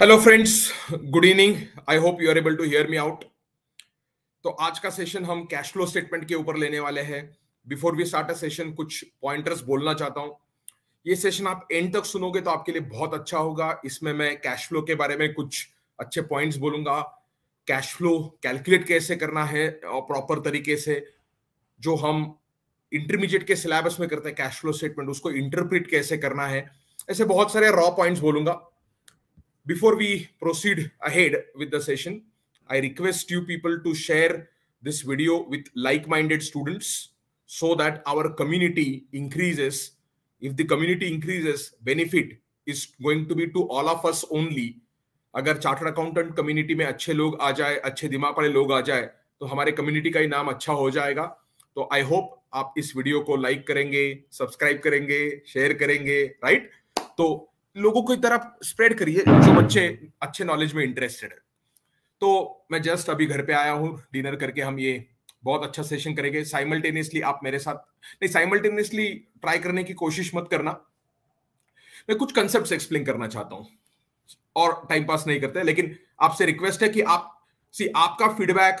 Hello friends good evening I hope you are able to hear me out तो आज का session हम cash flow statement के ऊपर लेने वाले हैं before we start a session कुछ पॉइंटर्स बोलना चाहता हूं ये सेशन आप एंड तक सुनोगे तो आपके लिए बहुत अच्छा होगा इसमें मैं कैश फ्लो के बारे में कुछ अच्छे पॉइंट्स बोलूंगा कैश फ्लो कैलकुलेट कैसे करना है और प्रॉपर तरीके से जो हम इंटरमीडिएट के सिलेबस में करते हैं कैश फ्लो स्टेटमेंट उसको इंटरप्रिट कैसे करना है ऐसे बहुत सारे रॉ पॉइंट्स बोलूंगा before we proceed ahead with the session, I request you people to share this video with like-minded students so that our community increases. If the community increases, benefit is going to be to all of us only. अगर chartered accountant community में अच्छे लोग आ जाए अच्छे दिमाग वाले लोग आ जाए तो हमारे कम्युनिटी का ही नाम अच्छा हो जाएगा तो आई होप आप इस वीडियो को लाइक करेंगे सब्सक्राइब करेंगे शेयर करेंगे राइट तो लोगों की तरफ स्प्रेड करिए जो बच्चे अच्छे नॉलेज में इंटरेस्टेड है तो मैं जस्ट अभी घर पे आया हूँ डिनर करके हम ये बहुत अच्छा सेशन करेंगे साइमल्टेनियसली आप मेरे साथ नहीं साइमल्टेनियसली ट्राई करने की कोशिश मत करना मैं कुछ कंसेप्ट एक्सप्लेन करना चाहता हूँ और टाइम पास नहीं करते लेकिन आपसे रिक्वेस्ट है कि आप सी आपका फीडबैक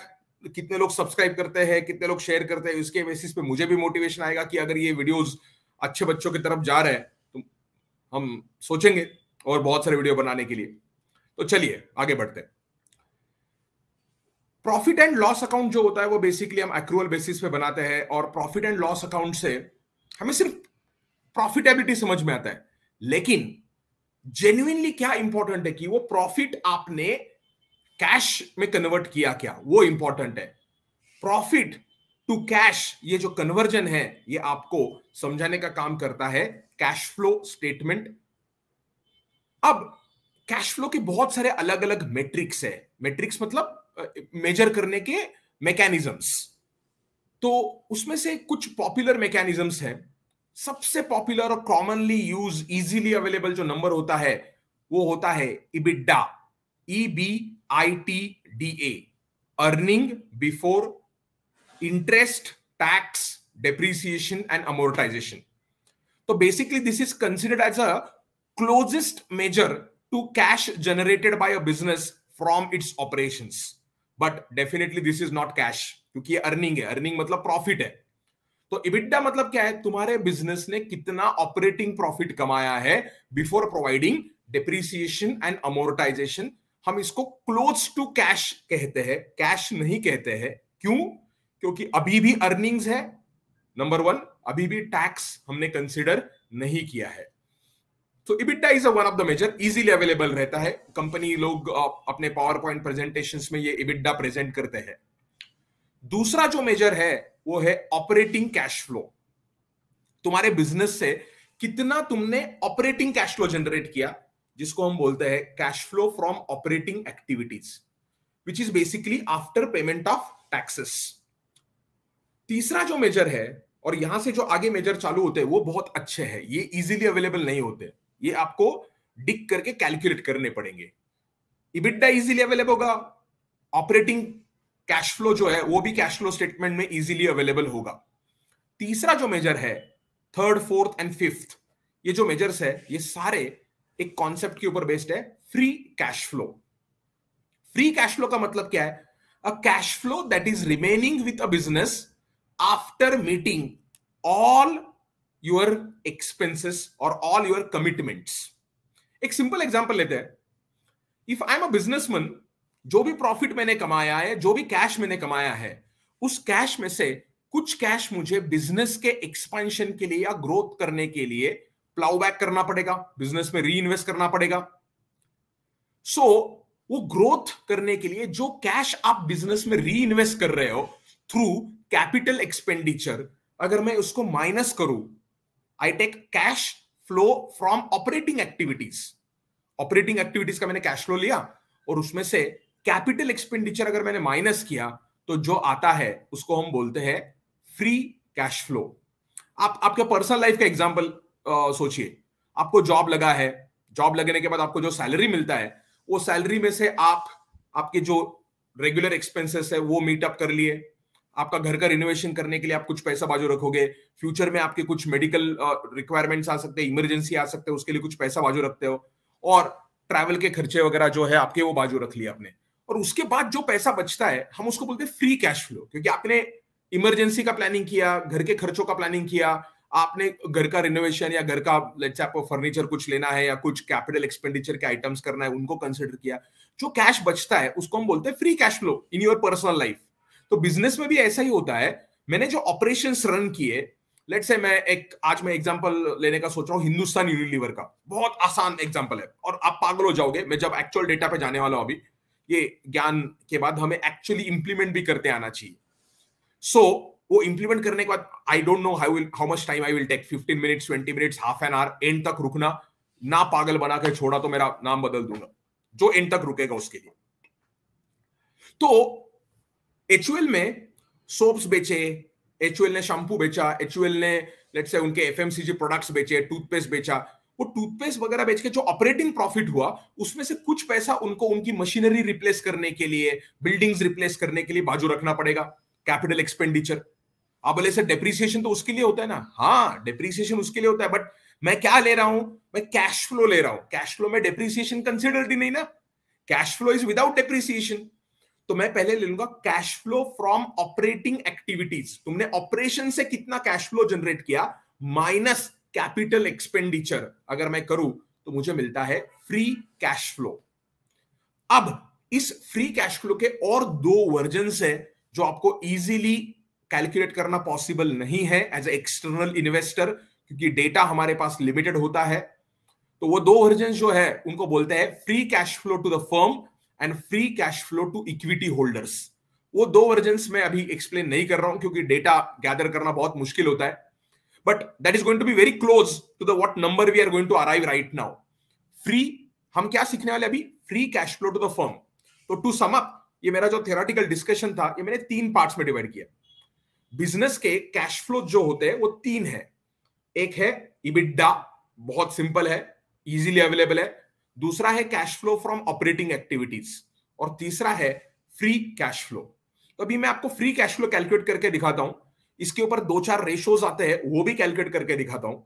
कितने लोग सब्सक्राइब करते हैं कितने लोग शेयर करते हैं उसके बेसिस पे मुझे भी मोटिवेशन आएगा कि अगर ये वीडियोस अच्छे बच्चों की तरफ जा रहे हैं हम सोचेंगे और बहुत सारे वीडियो बनाने के लिए तो चलिए आगे बढ़ते हैं प्रॉफिट एंड लॉस अकाउंट जो होता है वो बेसिकली हम एक्रूअल बेसिस पे बनाते हैं और प्रॉफिट एंड लॉस अकाउंट से हमें सिर्फ प्रॉफिटेबिलिटी समझ में आता है लेकिन जेन्युनली क्या इंपॉर्टेंट है कि वो प्रॉफिट आपने कैश में कन्वर्ट किया क्या वो इंपॉर्टेंट है प्रॉफिट टू कैश ये जो कन्वर्जन है ये आपको समझाने का काम करता है कैश फ्लो स्टेटमेंट अब कैश फ्लो के बहुत सारे अलग अलग मेट्रिक्स है मेट्रिक्स मतलब मेजर करने के मैकेनिज्म्स तो उसमें से कुछ पॉपुलर मैकेनिज्म्स हैं सबसे पॉपुलर और कॉमनली यूज इजीली अवेलेबल जो नंबर होता है वो होता है EBITDA E B I T D A earning before interest tax depreciation and amortisation तो basically this is considered as a closest measure to cash generated by a business from its operation but definitely this is not cash क्योंकि ये earning है earning मतलब profit है तो इबिट्डा मतलब क्या है तुम्हारे बिजनेस ने कितना ऑपरेटिंग प्रॉफिट कमाया है before providing depreciation and amortisation हम इसको क्लोज टू कैश कहते हैं कैश नहीं कहते हैं क्यों क्योंकि अभी भी अर्निंग्स है नंबर वन अभी भी टैक्स हमने कंसिडर नहीं किया है तो EBITDA is one of the measure easily available रहता है कंपनी लोग अपने पावर पॉइंट प्रेजेंटेशन में ये इबिडा प्रेजेंट करते हैं दूसरा जो मेजर है वो है ऑपरेटिंग कैश फ्लो तुम्हारे बिजनेस से कितना तुमने ऑपरेटिंग कैश फ्लो जनरेट किया जिसको हम बोलते हैं cash flow from operating activities which is basically after payment of taxes तीसरा जो मेजर है और यहां से जो आगे मेजर चालू होते हैं वो बहुत अच्छे हैं ये इजीली अवेलेबल नहीं होते ये आपको डिक करके कैलकुलेट करने पड़ेंगे इबिट्डा इजीली अवेलेबल होगा ऑपरेटिंग कैश फ्लो जो है वो भी कैश फ्लो स्टेटमेंट में इजीली अवेलेबल होगा तीसरा जो मेजर है थर्ड फोर्थ एंड फिफ्थ ये जो मेजर्स है ये सारे एक कॉन्सेप्ट के ऊपर बेस्ड है free cash flow free cash flow का मतलब क्या है a cash flow that is remaining with a business after meeting all your expenses और ऑल your commitments एक सिंपल एग्जाम्पल लेते हैं if I am a businessman जो भी प्रॉफिट मैंने कमाया है जो भी कैश मैंने कमाया है उस कैश में से कुछ कैश मुझे बिजनेस के एक्सपेंशन के लिए या ग्रोथ करने के लिए प्लाउ बैक करना पड़ेगा बिजनेस में री इन्वेस्ट करना पड़ेगा सो so, वो ग्रोथ करने के लिए जो कैश आप बिजनेस में री इन्वेस्ट कर रहे हो थ्रू कैपिटल एक्सपेंडिचर अगर मैं उसको माइनस करूं I take cash flow from operating activities operating activities का मैंने कैश फ्लो लिया और उसमें से कैपिटल एक्सपेंडिचर अगर मैंने माइनस किया तो जो आता है उसको हम बोलते हैं फ्री कैश फ्लो आप आपके पर्सनल लाइफ का एग्जाम्पल सोचिए आपको जॉब लगा है जॉब लगने के बाद आपको जो सैलरी मिलता है वो सैलरी में से आप आपके जो रेगुलर एक्सपेंसेस है वो मीटअप कर लिए आपका घर का रिनोवेशन करने के लिए आप कुछ पैसा बाजू रखोगे फ्यूचर में आपके कुछ मेडिकल रिक्वायरमेंट्स आ सकते हैं इमरजेंसी आ सकते हैं उसके लिए कुछ पैसा बाजू रखते हो और ट्रैवल के खर्चे वगैरह जो है आपके वो बाजू रख लिया आपने और उसके बाद जो पैसा बचता है हम उसको बोलते हैं फ्री कैश फ्लो क्योंकि आपने इमरजेंसी का प्लानिंग किया घर के खर्चों का प्लानिंग किया आपने घर का रिनोवेशन या घर का लेट्स आपको फर्नीचर कुछ लेना है या कुछ कैपिटल एक्सपेंडिचर के आइटम्स करना है उनको कंसिडर किया जो कैश बचता है उसको हम बोलते हैं free cash flow in your personal life तो बिजनेस में भी ऐसा ही होता है मैंने जो ऑपरेशन रन किए लेट से मैं एक आज मैं एग्जाम्पल लेने का सोच रहा हूँ हिंदुस्तान यूनिलीवर का बहुत आसान एग्जाम्पल है और आप पागल हो जाओगे मैं जब एक्चुअल डेटा पे जाने वाला हूं अभी ये ज्ञान के बाद हमें एक्चुअली इंप्लीमेंट भी करते आना चाहिए सो so, वो इंप्लीमेंट करने के बाद I don't know how will how much time I will take fifteen minutes twenty minutes half an hour end तक रुकना ना पागल बना के छोड़ा तो मेरा नाम बदल दूंगा जो एंड तक रुकेगा उसके लिए तो एच में सोप्स बेचे एच ने शैम्पू बेचा एच ने लेट से उनके एफ प्रोडक्ट्स बेचे टूथपेस्ट बेचा वो टूथपेस्ट वगैरह बेच के जो ऑपरेटिंग प्रॉफिट हुआ उसमें से कुछ पैसा उनको उनकी मशीनरी रिप्लेस करने के लिए बिल्डिंग्स रिप्लेस करने के लिए बाजू रखना पड़ेगा कैपिटल एक्सपेंडिचर आप बोले सर डेप्रिसिएशन तो उसके लिए होता है ना हाँ डेप्रिसिएशन उसके लिए होता है बट मैं क्या ले रहा हूं मैं कैश फ्लो ले रहा हूं कैश फ्लो में डेप्रिसिएशन कंसिडर्ड ही नहीं ना cash flow is without depreciation तो मैं पहले ले लूंगा cash flow from operating activities तुमने ऑपरेशन से कितना कैश फ्लो जनरेट किया माइनस कैपिटल एक्सपेंडिचर अगर मैं करूं तो मुझे मिलता है फ्री कैश फ्लो अब इस फ्री कैश फ्लो के और दो वर्जन है जो आपको इजीली कैलकुलेट करना पॉसिबल नहीं है एज एक्सटर्नल इन्वेस्टर क्योंकि डेटा हमारे पास लिमिटेड होता है तो वो दो वर्जन जो है उनको बोलते हैं free cash flow to the firm and free cash flow to equity holders वो दो वर्जन में अभी एक्सप्लेन नहीं कर रहा हूं क्योंकि डेटा गैदर करना बहुत मुश्किल होता है but that is going to be very close to the what number we are going to arrive right now free हम क्या सीखने वाले अभी free cash flow to the firm तो टू सम अप ये मेरा जो थेराटिकल डिस्कशन था ये मैंने तीन पार्ट्स में डिवाइड किया बिजनेस के कैश फ्लो जो होते हैं वो तीन है एक है इबिडा बहुत सिंपल है इजीली अवेलेबल है दूसरा है cash flow from operating activities और तीसरा है फ्री कैश फ्लो तो अभी मैं आपको फ्री कैश फ्लो कैलकुलेट करके दिखाता हूं इसके ऊपर दो चार रेशोज आते हैं वो भी कैलकुलेट करके दिखाता हूं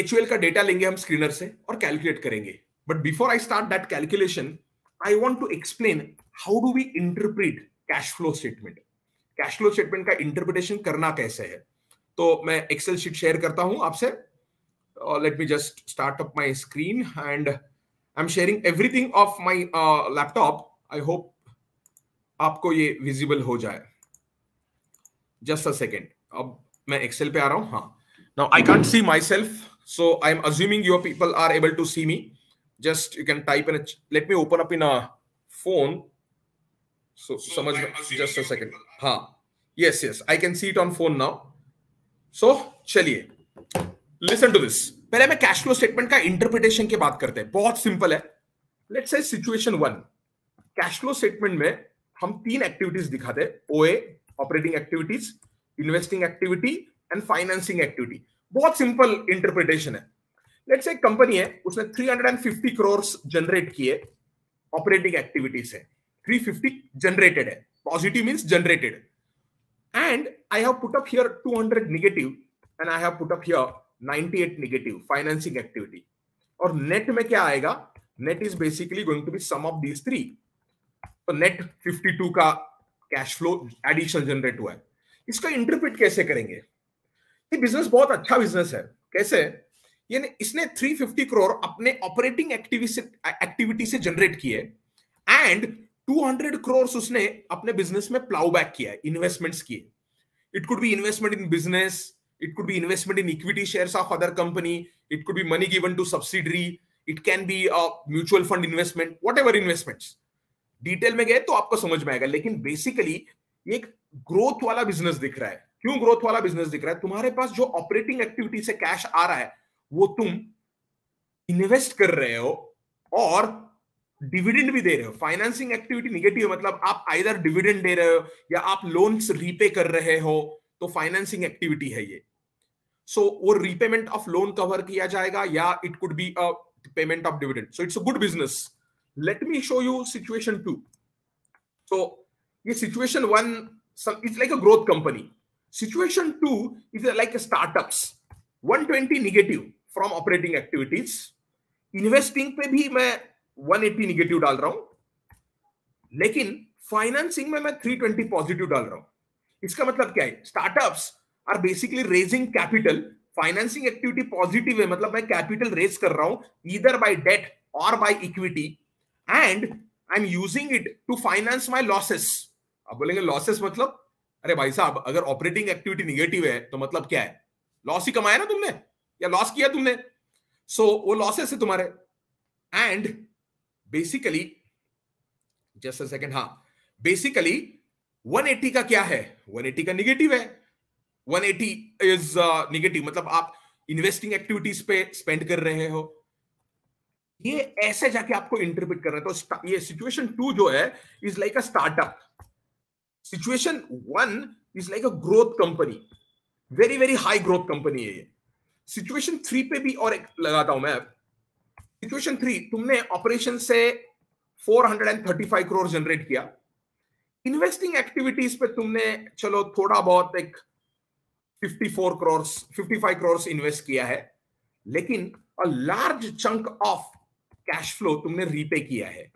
एचयूएल का डेटा लेंगे हम स्क्रीनर से और कैलकुलेट करेंगे but before I start that calculation I want to explain how do we interpret cash flow statement cash flow statement का इंटरप्रिटेशन करना कैसे है तो मैं एक्सेल शीट शेयर करता हूं आपसे uh, let me just start up my screen and I'm sharing everything of my uh, laptop. I hope आपको ये विजिबल हो जाए जस्ट अ सेकेंड अब मैं एक्सेल पे आ रहा हूँ हाँ now I can't see myself so I am assuming your people are able to see me just you can type in let me open up in a phone so समझ just a second हाँ yes yes I can see it on phone now so चलिए listen to this पहले मैं cash flow statement का interpretation की बात करते हैं बहुत सिंपल है let's say situation one cash flow statement में हम तीन एक्टिविटीज दिखाते हैं ओए operating activities investing activity and financing activity बहुत सिंपल इंटरप्रिटेशन है लेट्स एक कंपनी है उसने 350 करोड़ जनरेट किए ऑपरेटिंग एक्टिविटी से 350 जनरेटेड है positive means generated and I have put up here 200 negative and I have put up here 98 negative financing activity और net में क्या आएगा net is basically going to be some of these three तो net 52 का cash flow additional generate हुआ है इसका interpret कैसे करेंगे ये बिजनेस बहुत अच्छा बिजनेस है कैसे ये इसने 350 करोड़ अपने ऑपरेटिंग एक्टिविटी से जनरेट किए एंड 200 करोड़ उसने अपने बिजनेस में प्लाउ बैक किया इन्वेस्टमेंट्स किए it could be investment in business it could be investment in equity shares of other company it could be money given to subsidiary it can be a mutual fund investment whatever investments detail में गए तो आपको समझ में आएगा लेकिन basically एक growth वाला बिजनेस दिख रहा है क्यों ग्रोथ वाला बिजनेस दिख रहा है तुम्हारे पास जो ऑपरेटिंग एक्टिविटी से कैश आ रहा है वो तुम इन्वेस्ट कर रहे हो और डिविडेंड भी दे रहे हो फाइनेंसिंग एक्टिविटी निगेटिव मतलब आप आइधर डिविडेंड दे रहे हो या आप लोन्स रीपे कर रहे हो तो फाइनेंसिंग एक्टिविटी है ये सो वो रीपेमेंट ऑफ लोन कवर किया जाएगा या it could be a payment of dividend so it's a good business let me show you situation two so ये situation one it's like a growth company situation two is like startups 120 negative from operating activities investing पे भी मैं 180 negative डाल रहा हूं लेकिन financing में मैं 320 पॉजिटिव डाल रहा हूं इसका मतलब क्या है startups are basically raising capital financing activity positive है मतलब मैं कैपिटल रेज कर रहा हूं इधर बाय डेट और by equity and I am using it to finance my losses आप बोलेंगे लॉसेस मतलब अरे भाई साहब अगर ऑपरेटिंग एक्टिविटी निगेटिव है तो मतलब क्या है लॉस ही कमाया ना तुमने या लॉस किया तुमने सो so, वो लॉसेस है तुम्हारे and basically just a second हा बेसिकली 180 का क्या है 180 का निगेटिव है 180 इज नेगेटिव मतलब आप इन्वेस्टिंग एक्टिविटीज पे स्पेंड कर रहे हो ये ऐसे जाके आपको इंटरप्रिट रहे है तो ये सिचुएशन टू जो है is like a startup situation one is like a growth company very very high growth company है ये सिचुएशन थ्री पे भी और एक लगाता हूं मैं सिचुएशन थ्री तुमने ऑपरेशन से 435 करोड़ जनरेट किया इन्वेस्टिंग एक्टिविटीज पे तुमने चलो थोड़ा बहुत एक 54 करोड़ 55 करोड़ इन्वेस्ट किया है लेकिन a large chunk of cash flow तुमने रीपे किया है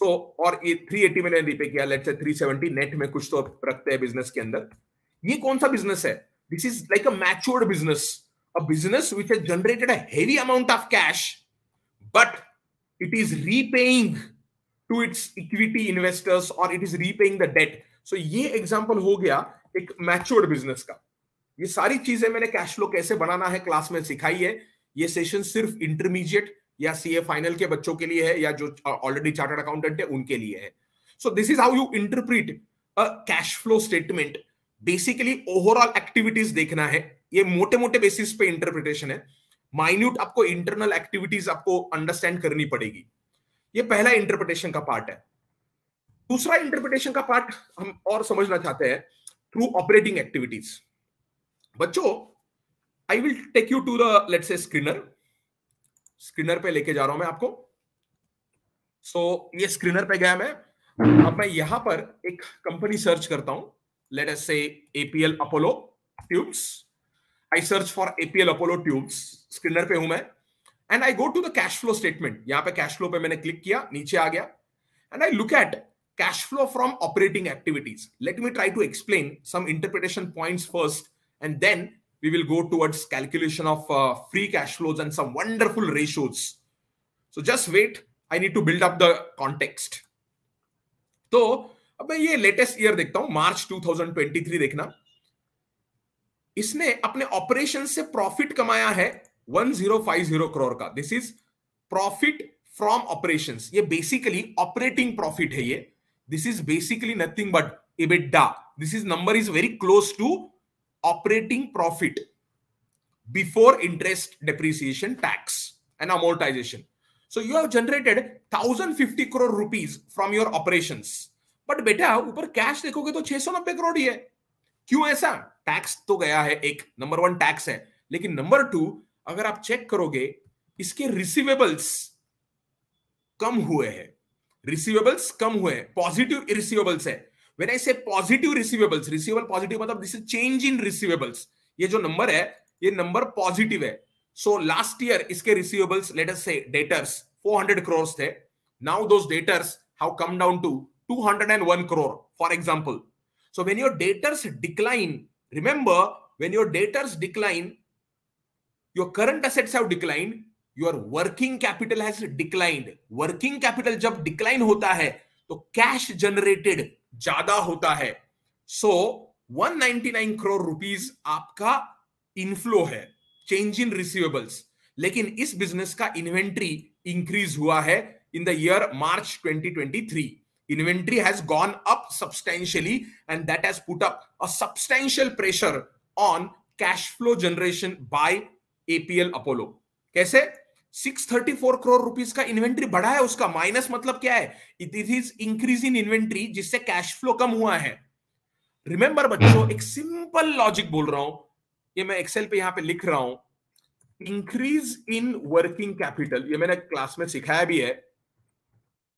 तो और ये 380 मिलियन रीपे किया लेट्स से 370 नेट में कुछ तो रखते हैं बिजनेस के अंदर ये कौन सा बिजनेस है this is like a matured business a business which has generated a heavy amount of cash but it is repaying to its equity investors or it is repaying the debt so ye example ho gaya ek matured business ka ये सारी चीजें मैंने cash flow कैसे बनाना है class में सिखाई है ये सेशन सिर्फ इंटरमीडिएट या सीए फाइनल के बच्चों के लिए है या जो ऑलरेडी चार्टर्ड अकाउंटेंट है उनके लिए है so this is how you interpret a cash flow statement basically overall activities देखना है ये मोटे मोटे बेसिस पे इंटरप्रिटेशन है माइन्यूट आपको इंटरनल एक्टिविटीज आपको अंडरस्टैंड करनी पड़ेगी ये पहला इंटरप्रिटेशन का पार्ट है दूसरा इंटरप्रिटेशन का पार्ट हम और समझना चाहते हैं थ्रू ऑपरेटिंग एक्टिविटीज बच्चों I will take you to the let's say screener screener पे लेके जा रहा हूं मैं आपको सो so, ये स्क्रीनर पे गया मैं अब मैं यहां पर एक कंपनी सर्च करता हूं let's say APL Apollo Tubes I search for APL Apollo Tubes screener पे हूं मैं and I go to the cash flow statement यहां पे कैश फ्लो पे मैंने क्लिक किया नीचे आ गया and I look at cash flow from operating activities let me try to explain some interpretation points first And then we will go towards calculation of uh, free cash flows and some wonderful ratios. So just wait. I need to build up the context. तो अब मैं ये latest year देखता हूं मार्च 2023 देखना इसने अपने operation से प्रॉफिट कमाया है 1050 करोड़ का this is profit from operation ये बेसिकली ऑपरेटिंग प्रॉफिट है ये this is basically nothing but EBITDA this is number is very close to operating profit before interest, depreciation, tax, and amortization. So you have generated 1050 crore rupees from your operations. But बेटा ऊपर cash देखोगे तो 690 करोड़ ही है क्यों ऐसा tax तो गया है एक नंबर वन टैक्स है लेकिन नंबर टू अगर आप चेक करोगे इसके रिसीवेबल्स कम हुए हैं रिसीवेबल्स कम हुए हैं पॉजिटिव रिसीवेबल्स है when I say positive receivables receivable positive मतलब this is change in receivables ये जो नंबर है ये नंबर पॉजिटिव है सो लास्ट ईयर इसके receivables let us say debtors 400 crore थे now those debtors have come down to 201 crore for example so when your debtors decline remember when your debtors decline your current assets have declined your working capital has declined working capital जब decline होता है तो cash generated ज्यादा होता है so one ninety nine crore rupees आपका inflow है change in receivables लेकिन इस बिजनेस का इन्वेंट्री इंक्रीज हुआ है in the year March 2023 inventory has gone up substantially and that has put up a substantial pressure on cash flow generation by APL Apollo कैसे 634 crore rupees का inventory बढ़ा है उसका माइनस मतलब क्या है it is increase in inventory जिससे cash flow कम हुआ है रिमेंबर बच्चों एक सिंपल लॉजिक बोल रहा हूं ये मैं एक्सेल पे यहां पे लिख रहा हूं इंक्रीज इन वर्किंग कैपिटल ये मैंने क्लास में सिखाया भी है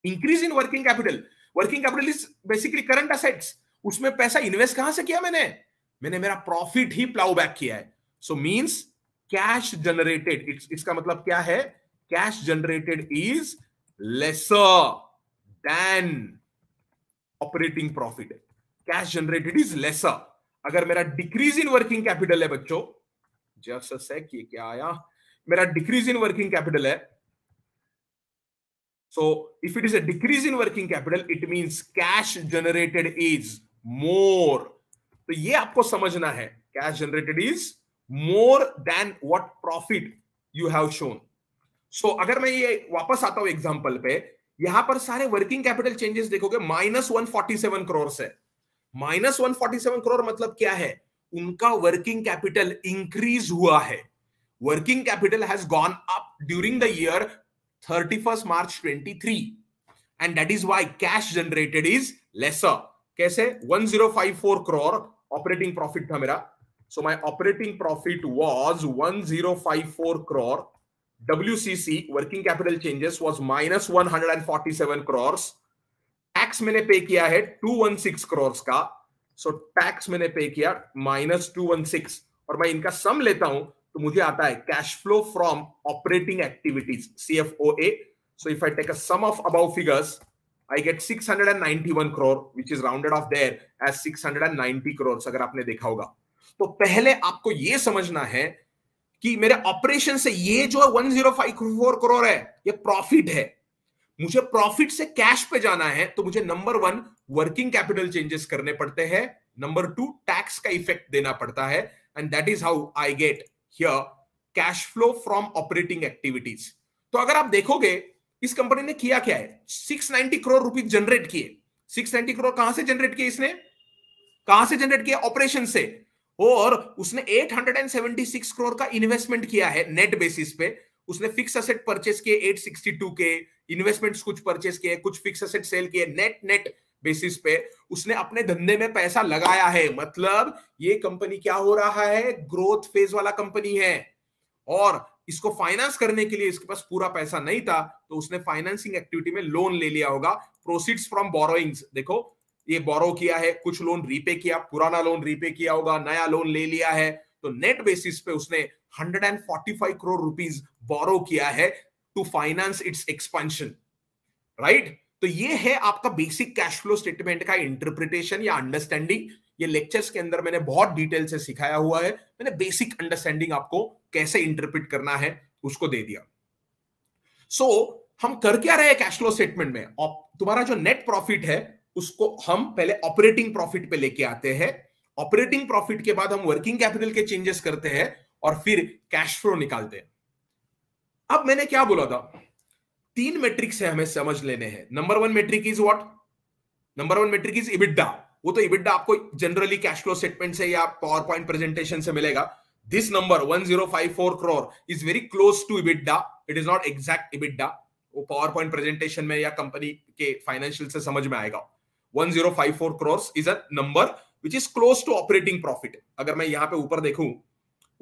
increase in working capital working capital is basically current assets उसमें पैसा इन्वेस्ट कहां से किया मैंने मैंने मेरा प्रॉफिट ही प्लाउ बैक किया है so so means cash generated इसका मतलब क्या है cash generated is lesser than operating profit cash generated is lesser अगर मेरा डिक्रीज इन वर्किंग कैपिटल है बच्चों जस्ट सेक ये क्या आया मेरा डिक्रीज इन वर्किंग कैपिटल है so if it is a decrease in working capital it means cash generated is more तो ये आपको समझना है cash generated is more than what profit you have shown so अगर मैं ये वापस आता हूं एग्जाम्पल पे यहां पर सारे वर्किंग कैपिटल चेंजेस देखोगे minus one forty seven crore है minus one forty seven crore मतलब क्या है उनका वर्किंग कैपिटल इंक्रीज हुआ है working capital has gone up during the year thirty first March twenty three and that is why cash generated is lesser कैसे one zero five four crore operating profit था मेरा So my operating profit was 1054 crore. WCC, working capital changes, was minus 147 crores. Tax mene pay kiya hai 216 crores So tax mene pay kiya minus 216. Aur main inka sum leta hun, to mujhe aata hai cash flow from operating activities, CFOA. So if I take a sum of above figures, I get 691 crore, which is rounded off there as 690 crores. Agar aapne dekha hoga. तो पहले आपको यह समझना है कि मेरे operation से ये जो फोर करोड़ है ये प्रॉफिट है मुझे प्रॉफिट से कैश पे जाना है तो मुझे number one working capital changes करने पड़ते हैं नंबर टू टैक्स का इफेक्ट देना पड़ता है and that is how I get here cash flow from operating activities तो अगर आप देखोगे इस कंपनी ने किया क्या है six ninety crore rupees generate किए सिक्स नाइनटी करोड़ कहां से जनरेट किए इसने कहां से जनरेट किया ऑपरेशन से और उसने 876 करोड़ का इन्वेस्टमेंट किया है नेट बेसिस पे उसने फिक्स असेट परचेस किए 862 के इन्वेस्टमेंट्स कुछ परचेस किए कुछ फिक्स असेट सेल किए नेट नेट बेसिस पे उसने अपने धंधे में पैसा लगाया है मतलब ये कंपनी क्या हो रहा है ग्रोथ फेज वाला कंपनी है और इसको फाइनेंस करने के लिए इसके पास पूरा पैसा नहीं था तो उसने फाइनेंसिंग एक्टिविटी में लोन ले लिया होगा प्रोसीड्स फ्रॉम बोरोइंग्स देखो ये बोरो किया है कुछ लोन रीपे किया पुराना लोन रीपे किया होगा नया लोन ले लिया है तो नेट बेसिस पे उसने 145 करोड़ रुपीस बोरो किया है to finance its expansion right तो ये है आपका बेसिक कैश फ्लो स्टेटमेंट का इंटरप्रिटेशन या अंडरस्टैंडिंग ये लेक्चर्स के अंदर मैंने बहुत डिटेल से सिखाया हुआ है मैंने बेसिक अंडरस्टैंडिंग आपको कैसे इंटरप्रिट करना है उसको दे दिया सो so, हम कर क्या रहे कैश फ्लो स्टेटमेंट में तुम्हारा जो नेट प्रॉफिट है उसको हम पहले ऑपरेटिंग प्रॉफिट पे लेके आते हैं ऑपरेटिंग प्रॉफिट के बाद हम वर्किंग कैपिटल के चेंजेस करते हैं और फिर कैश फ्लो निकालते हैं अब मैंने क्या बोला था तीन मेट्रिक्स है हमें समझ लेने हैं number one metric is what number one metric is EBITDA वो तो इबिडा आपको जनरली कैश फ्लो स्टेटमेंट से या पावर पॉइंट प्रेजेंटेशन से मिलेगा this number 1054 crore is very close to EBITDA it is not exact EBITDA वो पावर पॉइंट प्रेजेंटेशन में या कंपनी के फाइनेंशियल से समझ में आएगा 1054 crores is a number which is close to operating profit अगर मैं यहाँ पे ऊपर देखूं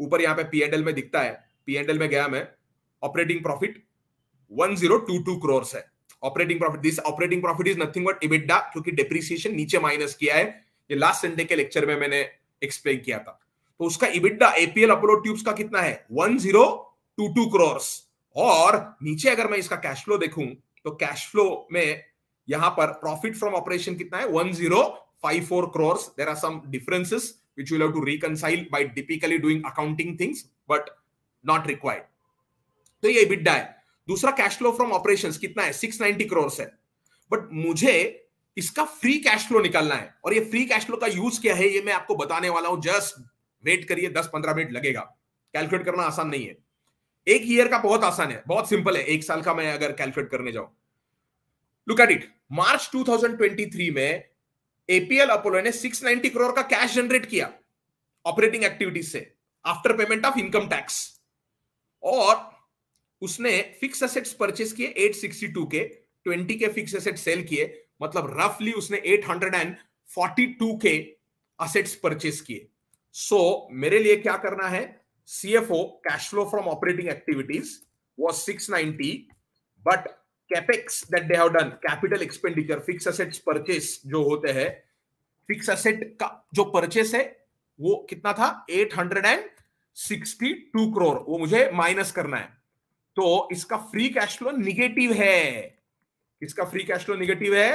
ऊपर यहाँ पे पी एंड एल में दिखता है पी एंड एल में गया मैं ऑपरेटिंग प्रॉफिट 1022 crores है operating profit this operating profit is nothing but EBITDA क्योंकि डिप्रिसिएशन नीचे माइनस किया है ये लास्ट संडे के लेक्चर में मैंने एक्सप्लेन किया था तो उसका इबिडा एपीएल अपोलो ट्यूब्स का कितना है 1022 करोड़ और नीचे अगर मैं इसका कैश फ्लो देखूं तो कैश फ्लो में यहां पर प्रॉफिट फ्रॉम ऑपरेशन कितना है one zero five four crore there are some differences which you have to reconcile by typically doing accounting things but not required तो ये बिड्डा है दूसरा कैश फ्लो फ्रॉम ऑपरेशन कितना है 690 करोड़ है बट मुझे इसका फ्री कैश फ्लो निकालना है और ये फ्री कैश फ्लो का यूज क्या है ये मैं आपको बताने वाला हूं जस्ट वेट करिए दस पंद्रह मिनट लगेगा कैलकुलेट करना आसान नहीं है एक ईयर का बहुत आसान है बहुत सिंपल है एक साल का मैं अगर कैलकुलेट करने जाऊं लुक एट इट मार्च 2023 में एपीएल अपोलो ने 690 करोड़ का कैश जनरेट किया ऑपरेटिंग एक्टिविटीज से after payment of income tax और उसने फिक्स एसेट्स परचेस किए 862 के 20 के फिक्स एसेट सेल किए मतलब रफली उसने 842 के असेट्स परचेस किए सो so, मेरे लिए क्या करना है CFO cash flow from operating activities was 690 but capex that they have done capital expenditure fix assets purchase जो होते हैं फिक्स असेट का जो परचेस है वो कितना था 862 करोड़ वो मुझे माइनस करना है तो इसका फ्री कैश फ्लो निगेटिव है इसका फ्री कैश फ्लो निगेटिव है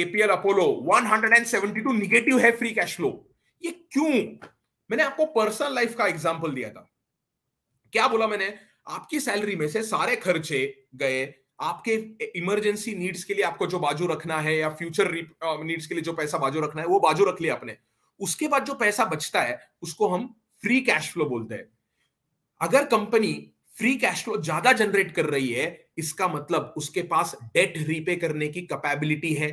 एपीएल अपोलो 172 निगेटिव है फ्री कैश फ्लो ये क्यों मैंने आपको पर्सनल लाइफ का एग्जांपल दिया था क्या बोला मैंने आपकी सैलरी में से सारे खर्चे गए आपके इमरजेंसी नीड्स के लिए आपको जो बाजू रखना है या फ्यूचर नीड्स के लिए जो पैसा बाजू रखना है वो बाजू रख लिया आपने उसके बाद जो पैसा बचता है उसको हम फ्री कैश फ्लो बोलते हैं अगर कंपनी फ्री कैश फ्लो ज्यादा जनरेट कर रही है इसका मतलब उसके पास डेट रीपे करने की कैपेबिलिटी है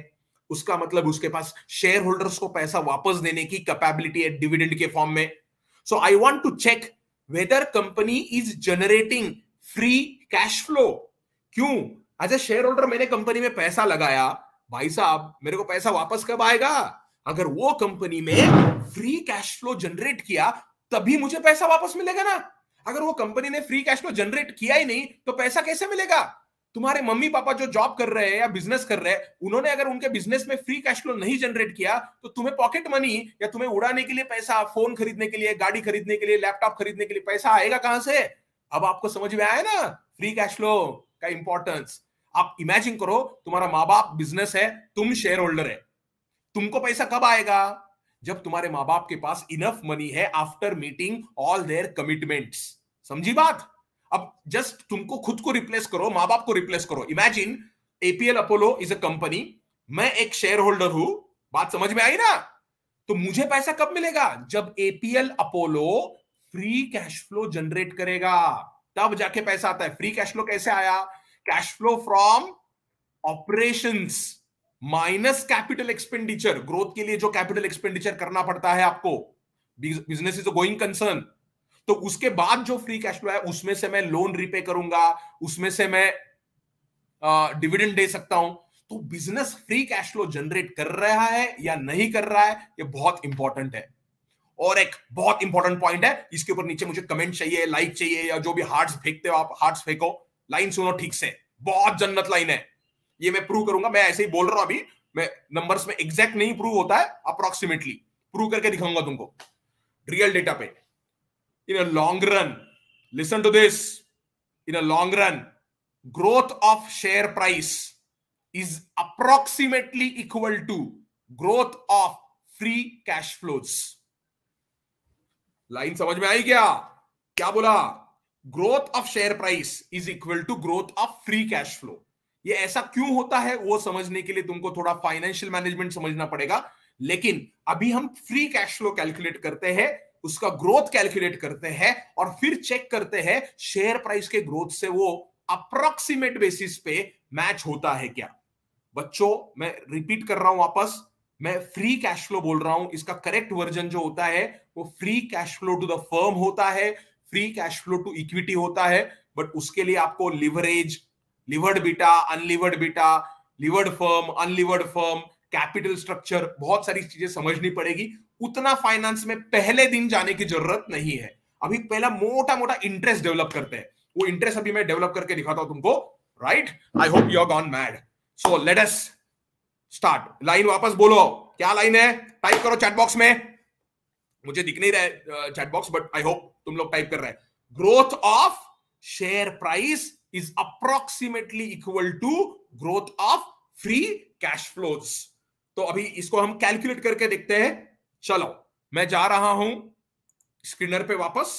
उसका मतलब उसके पास शेयर होल्डर्स को पैसा वापस देने की कैपेबिलिटी है डिविडेंड के फॉर्म में so I want to check whether company is generating free cash flow क्यों एज ए शेयर होल्डर मैंने कंपनी में पैसा लगाया भाई साहब मेरे को पैसा वापस कब आएगा अगर वो कंपनी में फ्री कैश फ्लो जनरेट किया तभी मुझे पैसा वापस मिलेगा ना अगर वो कंपनी ने फ्री कैश फ्लो जनरेट किया ही नहीं तो पैसा कैसे मिलेगा तुम्हारे मम्मी पापा जो जॉब कर रहे हैं या बिजनेस कर रहे हैं उन्होंने अगर उनके बिजनेस में फ्री कैश फ्लो नहीं जनरेट किया तो तुम्हें पॉकेट मनी या तुम्हें उड़ाने के लिए पैसा फोन खरीदने के लिए गाड़ी खरीदने के लिए लैपटॉप खरीदने के लिए पैसा आएगा कहां से अब आपको समझ में आया ना फ्री कैश फ्लो का इंपॉर्टेंस आप इमेजिन करो तुम्हारा माँ बाप बिजनेस है तुम शेयर होल्डर है तुमको पैसा कब आएगा जब तुम्हारे माँ बाप के पास इनफ मनी है after meeting all their commitments समझी बात अब जस्ट तुमको खुद को रिप्लेस करो माँ बाप को रिप्लेस करो imagine APL Apollo is a company मैं एक शेयर होल्डर हूं बात समझ में आई ना तो मुझे पैसा कब मिलेगा जब APL Apollo free cash flow generate करेगा तब जाके पैसा आता है फ्री कैश फ्लो कैसे आया cash flow from operation minus capital expenditure growth के लिए जो कैपिटल एक्सपेंडिचर करना पड़ता है आपको बिजनेस इज गोइंग कंसर्न तो उसके बाद जो फ्री कैश फ्लो है उसमें से मैं लोन रिपे करूंगा उसमें से मैं डिविडेंड दे सकता हूं तो business free cash flow generate कर रहा है या नहीं कर रहा है ये बहुत इंपॉर्टेंट है और एक बहुत इंपॉर्टेंट पॉइंट है इसके ऊपर नीचे मुझे कमेंट चाहिए लाइक चाहिए या जो भी हार्ट्स फेंकते हो आप हार्ट्स फेंको लाइन सुनो ठीक से बहुत जन्नत लाइन है ये मैं प्रूव करूंगा मैं ऐसे ही बोल रहा हूं अभी मैं नंबर्स में एग्जैक्ट नहीं प्रूव होता है अप्रोक्सीमेटली प्रूव करके दिखाऊंगा तुमको रियल डेटा पे in a long run listen to this in a long run growth of share price is approximately equal to growth of free cash flows line समझ में आई क्या क्या बोला growth of share price is equal to growth of free cash flow ये ऐसा क्यों होता है वो समझने के लिए तुमको थोड़ा फाइनेंशियल मैनेजमेंट समझना पड़ेगा लेकिन अभी हम फ्री कैश फ्लो कैलकुलेट करते हैं उसका ग्रोथ कैलकुलेट करते हैं और फिर चेक करते हैं शेयर प्राइस के ग्रोथ से वो अप्रोक्सीमेट बेसिस पे मैच होता है क्या बच्चों मैं रिपीट कर रहा हूं वापस मैं फ्री कैश फ्लो बोल रहा हूं इसका करेक्ट वर्जन जो होता है वो free cash flow to the firm होता है free cash flow to equity होता है बट उसके लिए आपको leverage levered beta unlevered beta levered firm unlevered firm capital structure बहुत सारी चीजें समझनी पड़ेगी उतना फाइनेंस में पहले दिन जाने की जरूरत नहीं है अभी पहला मोटा मोटा इंटरेस्ट डेवलप करते हैं वो इंटरेस्ट अभी मैं डेवलप करके दिखाता हूं तुमको right I hope you are gone mad so let us start line वापस बोलो क्या लाइन है टाइप करो चैट बॉक्स में मुझे दिख नहीं रहा है chat box but I hope तुम लोग टाइप कर रहे हैं growth of share price is approximately equal to growth of free cash flows तो अभी इसको हम कैलकुलेट करके देखते हैं चलो मैं जा रहा हूं स्क्रीनर पे वापस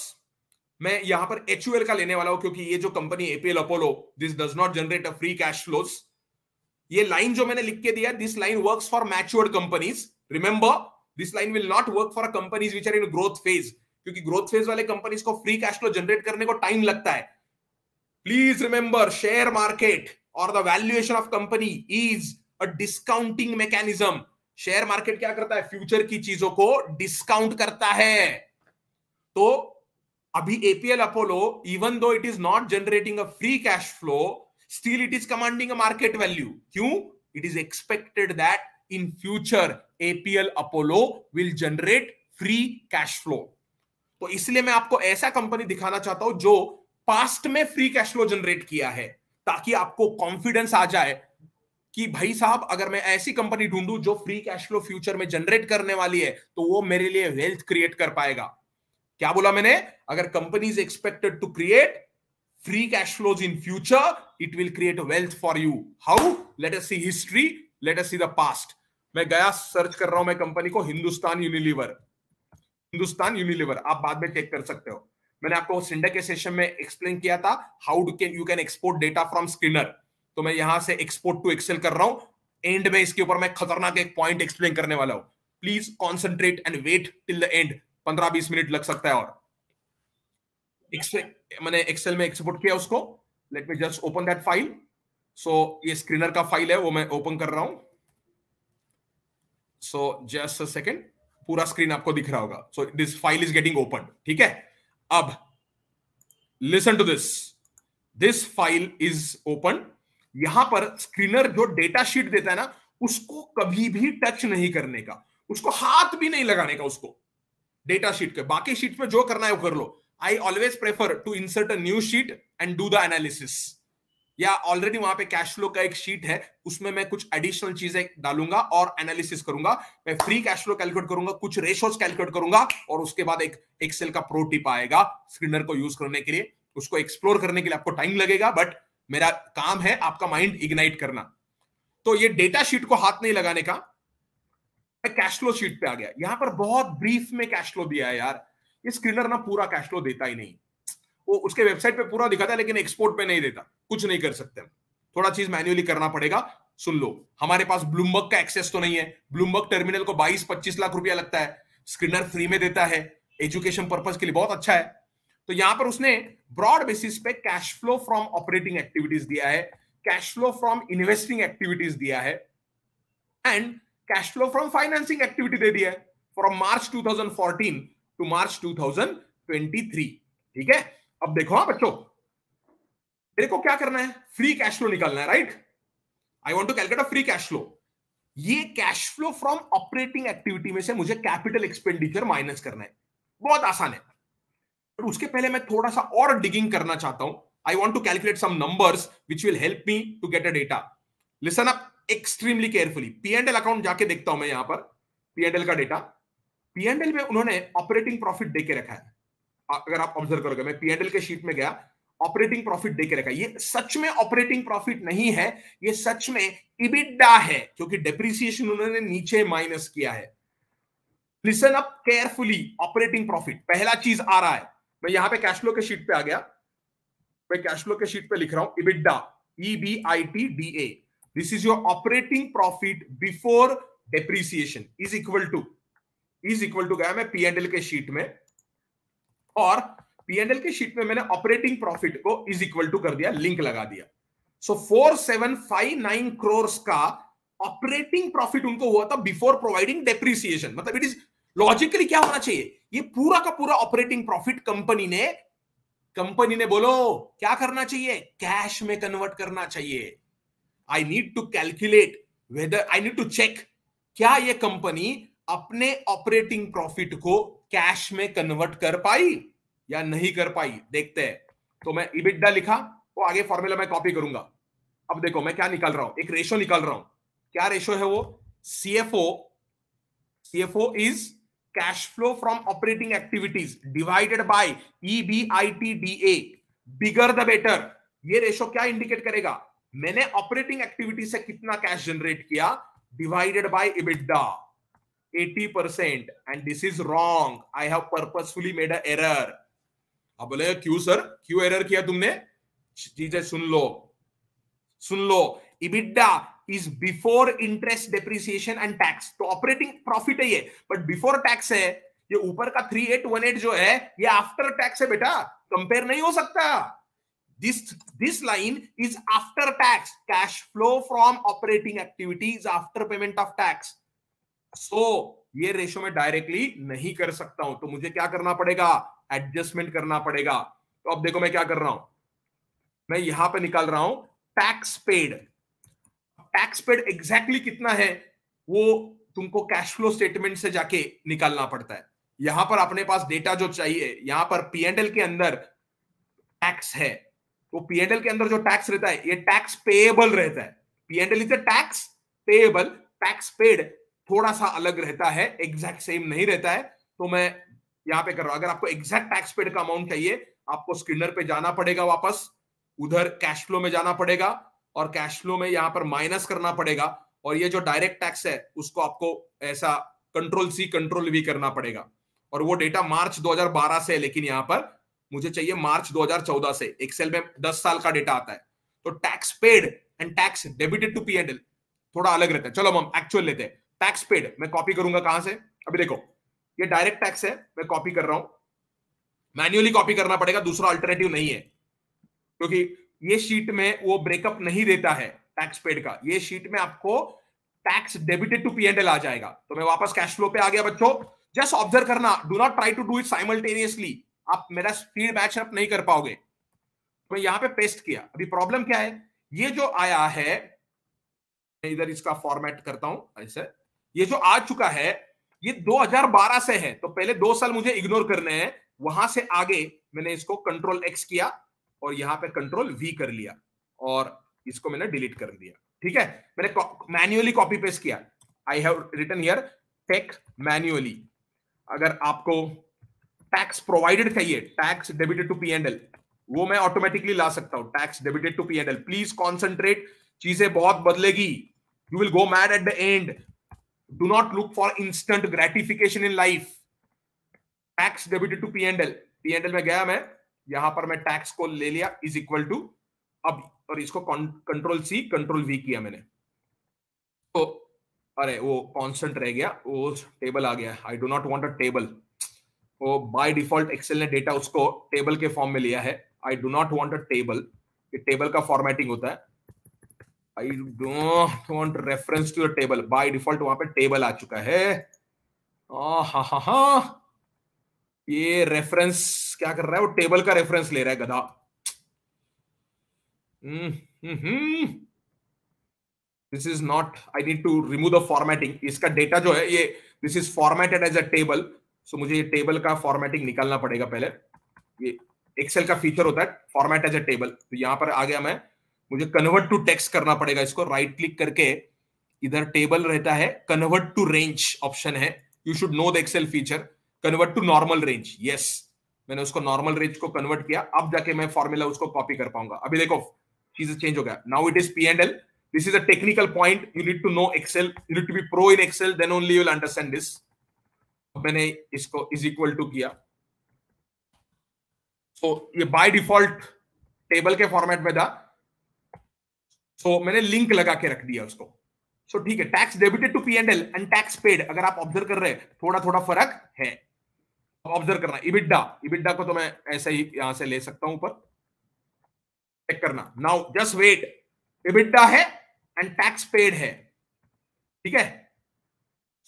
मैं यहां पर एच का लेने वाला हूं क्योंकि ये जो company APL Apollo this does not generate a free cash flows ये लाइन जो मैंने लिख के दिया this line work for matured companies remember this line will not work for companies which are in growth phase क्योंकि growth phase वाले companies को free cash flow generate करने को टाइम लगता है प्लीज रिमेंबर शेयर मार्केट और the valuation of company is a discounting mechanism share market क्या करता है फ्यूचर की चीजों को डिस्काउंट करता है तो अभी APL Apollo even though it is not generating a free cash flow still it is commanding a market value क्यों it is expected that in future APL Apollo will generate free cash flow तो इसलिए मैं आपको ऐसा company दिखाना चाहता हूं जो पास्ट में फ्री कैश फ्लो जनरेट किया है ताकि आपको कॉन्फिडेंस आ जाए कि भाई साहब अगर मैं ऐसी कंपनी ढूंढू जो फ्री कैश फ्लो फ्यूचर में जनरेट करने वाली है तो वो मेरे लिए वेल्थ क्रिएट कर पाएगा क्या बोला मैंने अगर company is expected to create free cash flows in future it will create wealth for you how let us see history let us see the past मैं गया सर्च कर रहा हूं मैं कंपनी को हिंदुस्तान यूनिलीवर हिंदुस्तान यूनिलीवर आप बाद में चेक कर सकते हो मैंने आपको सिंडे के सेशन में एक्सप्लेन किया था how can you can export data from screener तो मैं यहां से एक्सपोर्ट टू एक्सेल कर रहा हूं एंड में इसके ऊपर मैं खतरनाक एक पॉइंट एक्सप्लेन करने वाला हूं please concentrate and wait till the end पंद्रह बीस मिनट लग सकता है और मैंने एक्सेल में एक्सपोर्ट किया उसको let me just open that file so ये स्क्रीनर का फाइल है वो मैं ओपन कर रहा हूं सो जस्ट अ सेकेंड पूरा स्क्रीन आपको दिख रहा होगा so this file is getting open ठीक है अब listen to this this file is open यहां पर स्क्रीनर जो डेटा शीट देता है ना उसको कभी भी टच नहीं करने का उसको हाथ भी नहीं लगाने का उसको डेटा शीट के बाकी शीट पे जो करना है वो कर लो I always prefer to insert a new sheet and do the analysis या ऑलरेडी वहां पे कैश फ्लो का एक शीट है उसमें मैं कुछ एडिशनल चीजें डालूंगा और एनालिसिस करूंगा मैं फ्री कैश फ्लो कैलकुलेट करूंगा कुछ रेशोस कैलकुलेट करूंगा और उसके बाद एक एक्सेल का प्रो टिप आएगा स्क्रीनर को यूज करने के लिए उसको एक्सप्लोर करने के लिए आपको टाइम लगेगा बट मेरा काम है आपका माइंड इग्नाइट करना तो ये डेटा शीट को हाथ नहीं लगाने का मैं कैश फ्लो शीट पे आ गया यहां पर बहुत ब्रीफ में कैश फ्लो दिया है यार ये स्क्रीनर ना पूरा कैश फ्लो देता ही नहीं वो उसके वेबसाइट पे पूरा दिखाता है लेकिन एक्सपोर्ट पे नहीं देता कुछ नहीं कर सकते हम थोड़ा चीज मैन्युअली करना पड़ेगा सुन लो हमारे पास ब्लूमबर्ग का एक्सेस तो नहीं है ब्लूमबर्ग टर्मिनल को 22-25 लाख रुपया लगता है स्क्रीनर फ्री में देता है एजुकेशन पर्पज के लिए बहुत अच्छा है तो यहां पर उसने ब्रॉड बेसिस पे cash flow from operating activities दिया है cash flow from investing activities दिया है and cash flow from financing activity दे दिया है फ्रॉम मार्च 2014 टू मार्च 2023 ठीक है अब देखो हाँ बच्चों मेरे को क्या करना है फ्री कैश फ्लो निकालना है right I want to calculate free cash flow ये cash flow from operating activity में से मुझे कैपिटल एक्सपेंडिचर माइनस करना है बहुत आसान है पर उसके पहले मैं थोड़ा सा और डिगिंग करना चाहता हूं I want to calculate some number which will help me to get a data listen up extremely carefully P and L account जाके देखता हूं मैं यहां पर पी एंड एल का डेटा पीएनएल में उन्होंने ऑपरेटिंग प्रॉफिट दे के रखा है अगर आप ऑब्जर्व करोगे मैं पीएनएल के शीट में गया ऑपरेटिंग प्रॉफिट दे के रखा है ये सच में ऑपरेटिंग प्रॉफिट नहीं है ये सच में इबिडा है क्योंकि डेप्रिसिएशन उन्होंने नीचे माइनस किया है listen up carefully operating profit पहला चीज आ रहा है मैं यहां पे कैश फ्लो के शीट पे आ गया मैं कैश फ्लो के शीट पे लिख रहा हूं EBITDA E B I T D A this is your operating profit before depreciation is equal to is equal to गया मैं पी एंड एल के शीट में और पी एंड एल के शीट में मैंने ऑपरेटिंग प्रॉफिट को इज इक्वल टू कर दिया लिंक लगा दिया so four seven five nine crore का ऑपरेटिंग प्रॉफिट उनको हुआ था बिफोर प्रोवाइडिंग डेप्रिसिएशन मतलब इट इज लॉजिकली क्या होना चाहिए ये पूरा का पूरा ऑपरेटिंग प्रॉफिट कंपनी ने कंपनी ने बोलो क्या करना चाहिए कैश में कन्वर्ट करना चाहिए I need to calculate whether I need to check क्या ये कंपनी अपने ऑपरेटिंग प्रॉफिट को कैश में कन्वर्ट कर पाई या नहीं कर पाई देखते हैं तो मैं इबिडा लिखा वो तो आगे फॉर्मूला मैं कॉपी करूंगा अब देखो मैं क्या निकाल रहा हूं एक रेशो निकाल रहा हूं क्या रेशो है वो CFO CFO is cash flow from operating activities divided by EBITDA bigger the better ये रेशो क्या इंडिकेट करेगा मैंने ऑपरेटिंग एक्टिविटी से कितना कैश जनरेट किया divided by EBITDA 80% and this is wrong i have purposefully made a error अब बोले क्यों सर क्यों एरर किया तुमने चीजें सुन लो सुन लो EBITDA is before interest depreciation and tax तो ऑपरेटिंग प्रॉफिट है ये बट बिफोर टैक्स है ये ऊपर का 3818 जो है ये आफ्टर टैक्स है बेटा कंपेयर नहीं हो सकता this this line is after tax cash flow from operating activities after payment of tax so so, ये रेशो में डायरेक्टली नहीं कर सकता हूं तो मुझे क्या करना पड़ेगा एडजस्टमेंट करना पड़ेगा तो अब देखो मैं क्या कर रहा हूं मैं यहां पे निकाल रहा हूं tax paid tax paid exactly कितना है वो तुमको कैश फ्लो स्टेटमेंट से जाके निकालना पड़ता है यहां पर अपने पास डेटा जो चाहिए यहां पर पीएनएल के अंदर टैक्स है तो पीएनएल के अंदर जो टैक्स रहता है ये टैक्स पेएबल रहता है PNL is a tax payable tax paid थोड़ा सा अलग रहता है एग्जैक्ट सेम नहीं रहता है तो मैं यहाँ पे कर रहा हूं अगर आपको एग्जैक्ट टैक्स पेड का अमाउंट चाहिए आपको स्क्रीनर पे जाना पड़ेगा वापस उधर कैश फ्लो में जाना पड़ेगा और कैश फ्लो में यहाँ पर माइनस करना पड़ेगा और ये जो डायरेक्ट टैक्स है उसको आपको ऐसा कंट्रोल सी कंट्रोल वी करना पड़ेगा और वो डेटा मार्च 2012 से है लेकिन यहाँ पर मुझे चाहिए मार्च 2014 से एक्सेल में 10 साल का डेटा आता है तो tax paid and tax debited to P थोड़ा अलग रहता है चलो हम एक्चुअल लेते हैं टैक्स पेड मैं कॉपी करूंगा कहां से अभी देखो ये डायरेक्ट टैक्स है मैं कॉपी कर रहा हूं मैन्युअली कॉपी करना पड़ेगा दूसरा अल्टरनेटिव नहीं है क्योंकि तो ये शीट में वो ब्रेकअप नहीं देता है टैक्स पेड का ये शीट में आपको tax debited to P and L आ जाएगा तो मैं वापस कैश फ्लो पे आ गया बच्चों जस्ट ऑब्जर्व करना do not try to do it simultaneously आप मेरा स्पीड बैच अप नहीं कर पाओगे तो मैं यहां पे पेस्ट किया अभी प्रॉब्लम क्या है ये जो आया है मैं इधर इसका फॉर्मेट करता हूं ऐसे ये जो आ चुका है ये 2012 से है तो पहले दो साल मुझे इग्नोर करने हैं वहां से आगे मैंने इसको कंट्रोल एक्स किया और यहां पे कंट्रोल वी कर लिया और इसको मैंने डिलीट कर दिया ठीक है मैंने मैन्युअली कॉपी पेस्ट किया I have written here take manually अगर आपको टैक्स प्रोवाइडेड चाहिए tax debited to P and L वो मैं ऑटोमेटिकली ला सकता हूं tax debited to P and L please concentrate चीजें बहुत बदलेगी you will go mad at the end do not look for instant gratification in life tax debited to pnl pnl mein gaya main यहां पर मैं tax को ले लिया is equal to अब और इसको कंट्रोल सी कंट्रोल वी किया मैंने तो अरे वो कांस्टेंट रह गया वो टेबल आ गया I do not want a table तो बाय डिफॉल्ट एक्सेल ने डेटा उसको टेबल के फॉर्म में लिया है I do not want a table table का फॉर्मेटिंग होता है I don't want reference to table by default वहां पे टेबल आ चुका है हा हा हा ये रेफरेंस क्या कर रहा है वो टेबल का रेफरेंस ले रहा है गधा this is not I need to remove the formatting इसका डेटा जो है ये this is formatted as a table so मुझे ये टेबल का फॉर्मेटिंग निकालना पड़ेगा पहले ये एक्सेल का फीचर होता है फॉर्मेट एज अ टेबल तो यहां पर आ गया मैं मुझे कन्वर्ट टू टेक्स्ट करना पड़ेगा इसको राइट क्लिक करके इधर टेबल रहता है कन्वर्ट टू रेंज ऑप्शन है you should know the Excel feature convert to normal range yes मैंने उसको नॉर्मल रेंज को कन्वर्ट किया अब जाके मैं फॉर्मूला उसको कॉपी कर पाऊंगा अभी देखो चीज चेंज हो गया now it is P and L is a technical point you need to know Excel you need to be pro in Excel then only you will understand this मैंने इसको इज इक्वल टू किया तो so, ये by default table के format में था सो so, मैंने link लगा के रख दिया उसको सो ठीक है tax debited to P and L and tax paid अगर आप ऑब्जर्व कर रहे हैं थोड़ा थोड़ा फर्क है ऑब्जर्व तो करना इबिडा इबिडा को तो मैं ऐसे ही यहां से ले सकता हूं ऊपर चेक करना नाउ जस्ट वेट इबिडा है एंड टैक्स पेड है ठीक है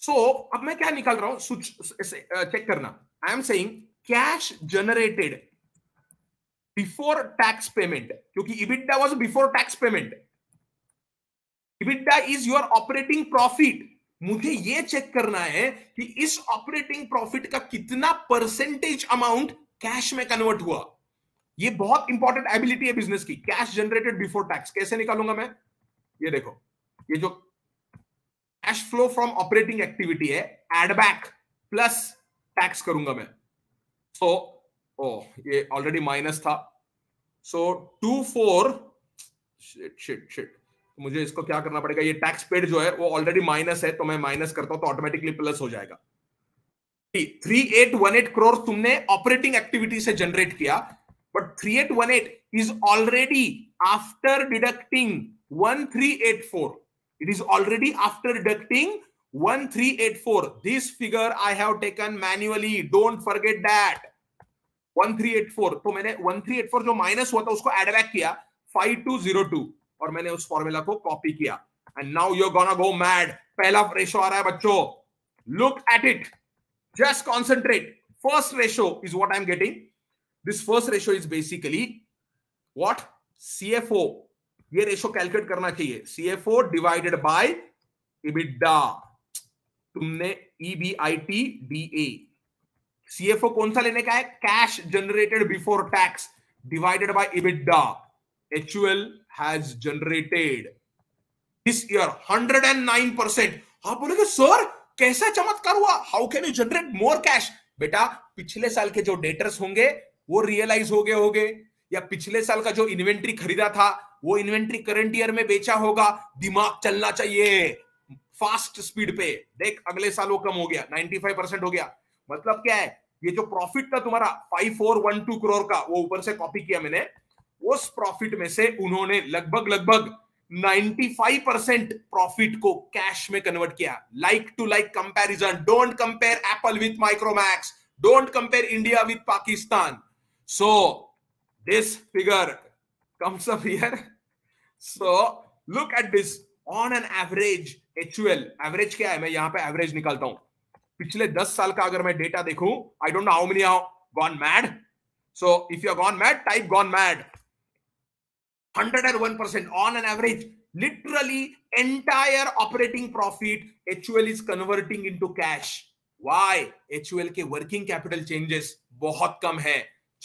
सो so, अब मैं क्या निकाल रहा हूं चेक करना I am saying cash generated before tax payment क्योंकि EBITDA was before tax payment EBITDA is your operating profit मुझे ये चेक करना है कि इस ऑपरेटिंग प्रॉफिट का कितना परसेंटेज अमाउंट कैश में कन्वर्ट हुआ ये बहुत इंपॉर्टेंट एबिलिटी है बिजनेस की कैश जनरेटेड बिफोर टैक्स कैसे निकालूंगा मैं ये देखो ये जो cash flow from operating activity है एडबैक प्लस टैक्स करूंगा मैं सो ओ ये ऑलरेडी माइनस था so two four shit shit shit तो मुझे इसको क्या करना पड़ेगा ये टैक्स पेड जो है वो ऑलरेडी माइनस है तो मैं माइनस करता हूं तो ऑटोमेटिकली प्लस हो जाएगा three eight one eight crore तुमने ऑपरेटिंग एक्टिविटी से जनरेट किया but three eight one eight is already after deducting one three eight four it is already after deducting one three eight four this figure I have taken manually don't forget that one three eight four तो मैंने one three eight four जो minus हुआ था उसको add back किया five to zero to और मैंने उस फॉर्मूला को कॉपी किया and now you gonna go mad पहला रेशो आ रहा है बच्चों look at it just concentrate first ratio is what I am getting this first ratio is basically what C F O ये रेशो कैलकुलेट करना चाहिए CFO divided by EBITDA तुमने EBIT F O कौन सा लेने का है cash generated before tax divided by EBITDA HUL has generated this year 109%. आप बोलेगे सर कैसा चमत्कार हुआ how can you generate more cash बेटा पिछले साल के जो डेटर्स होंगे वो रियलाइज हो गए होंगे या पिछले साल का जो इन्वेंट्री खरीदा था वो इन्वेंट्री करंट ईयर में बेचा होगा दिमाग चलना चाहिए फास्ट स्पीड पे देख अगले साल वो कम हो गया 95 परसेंट हो गया मतलब क्या है ये जो प्रॉफिट था तुम्हारा 5412 करोड़ का वो ऊपर से कॉपी किया मैंने उस प्रॉफिट में से उन्होंने लगभग लगभग 95 परसेंट प्रॉफिट को कैश में कन्वर्ट किया like to like comparison don't compare Apple with Micromax don't compare India with Pakistan so this figure comes up here so look at this on an average HUL. Average क्या है मैं यहां पे average निकालता हूं पिछले 10 साल का अगर मैं डेटा देखूं I don't know how many how gone mad so if you are gone mad type gone mad 101 on an average literally entire operating profit HUL is converting into cash why HUL ke working capital changes bahut kam hai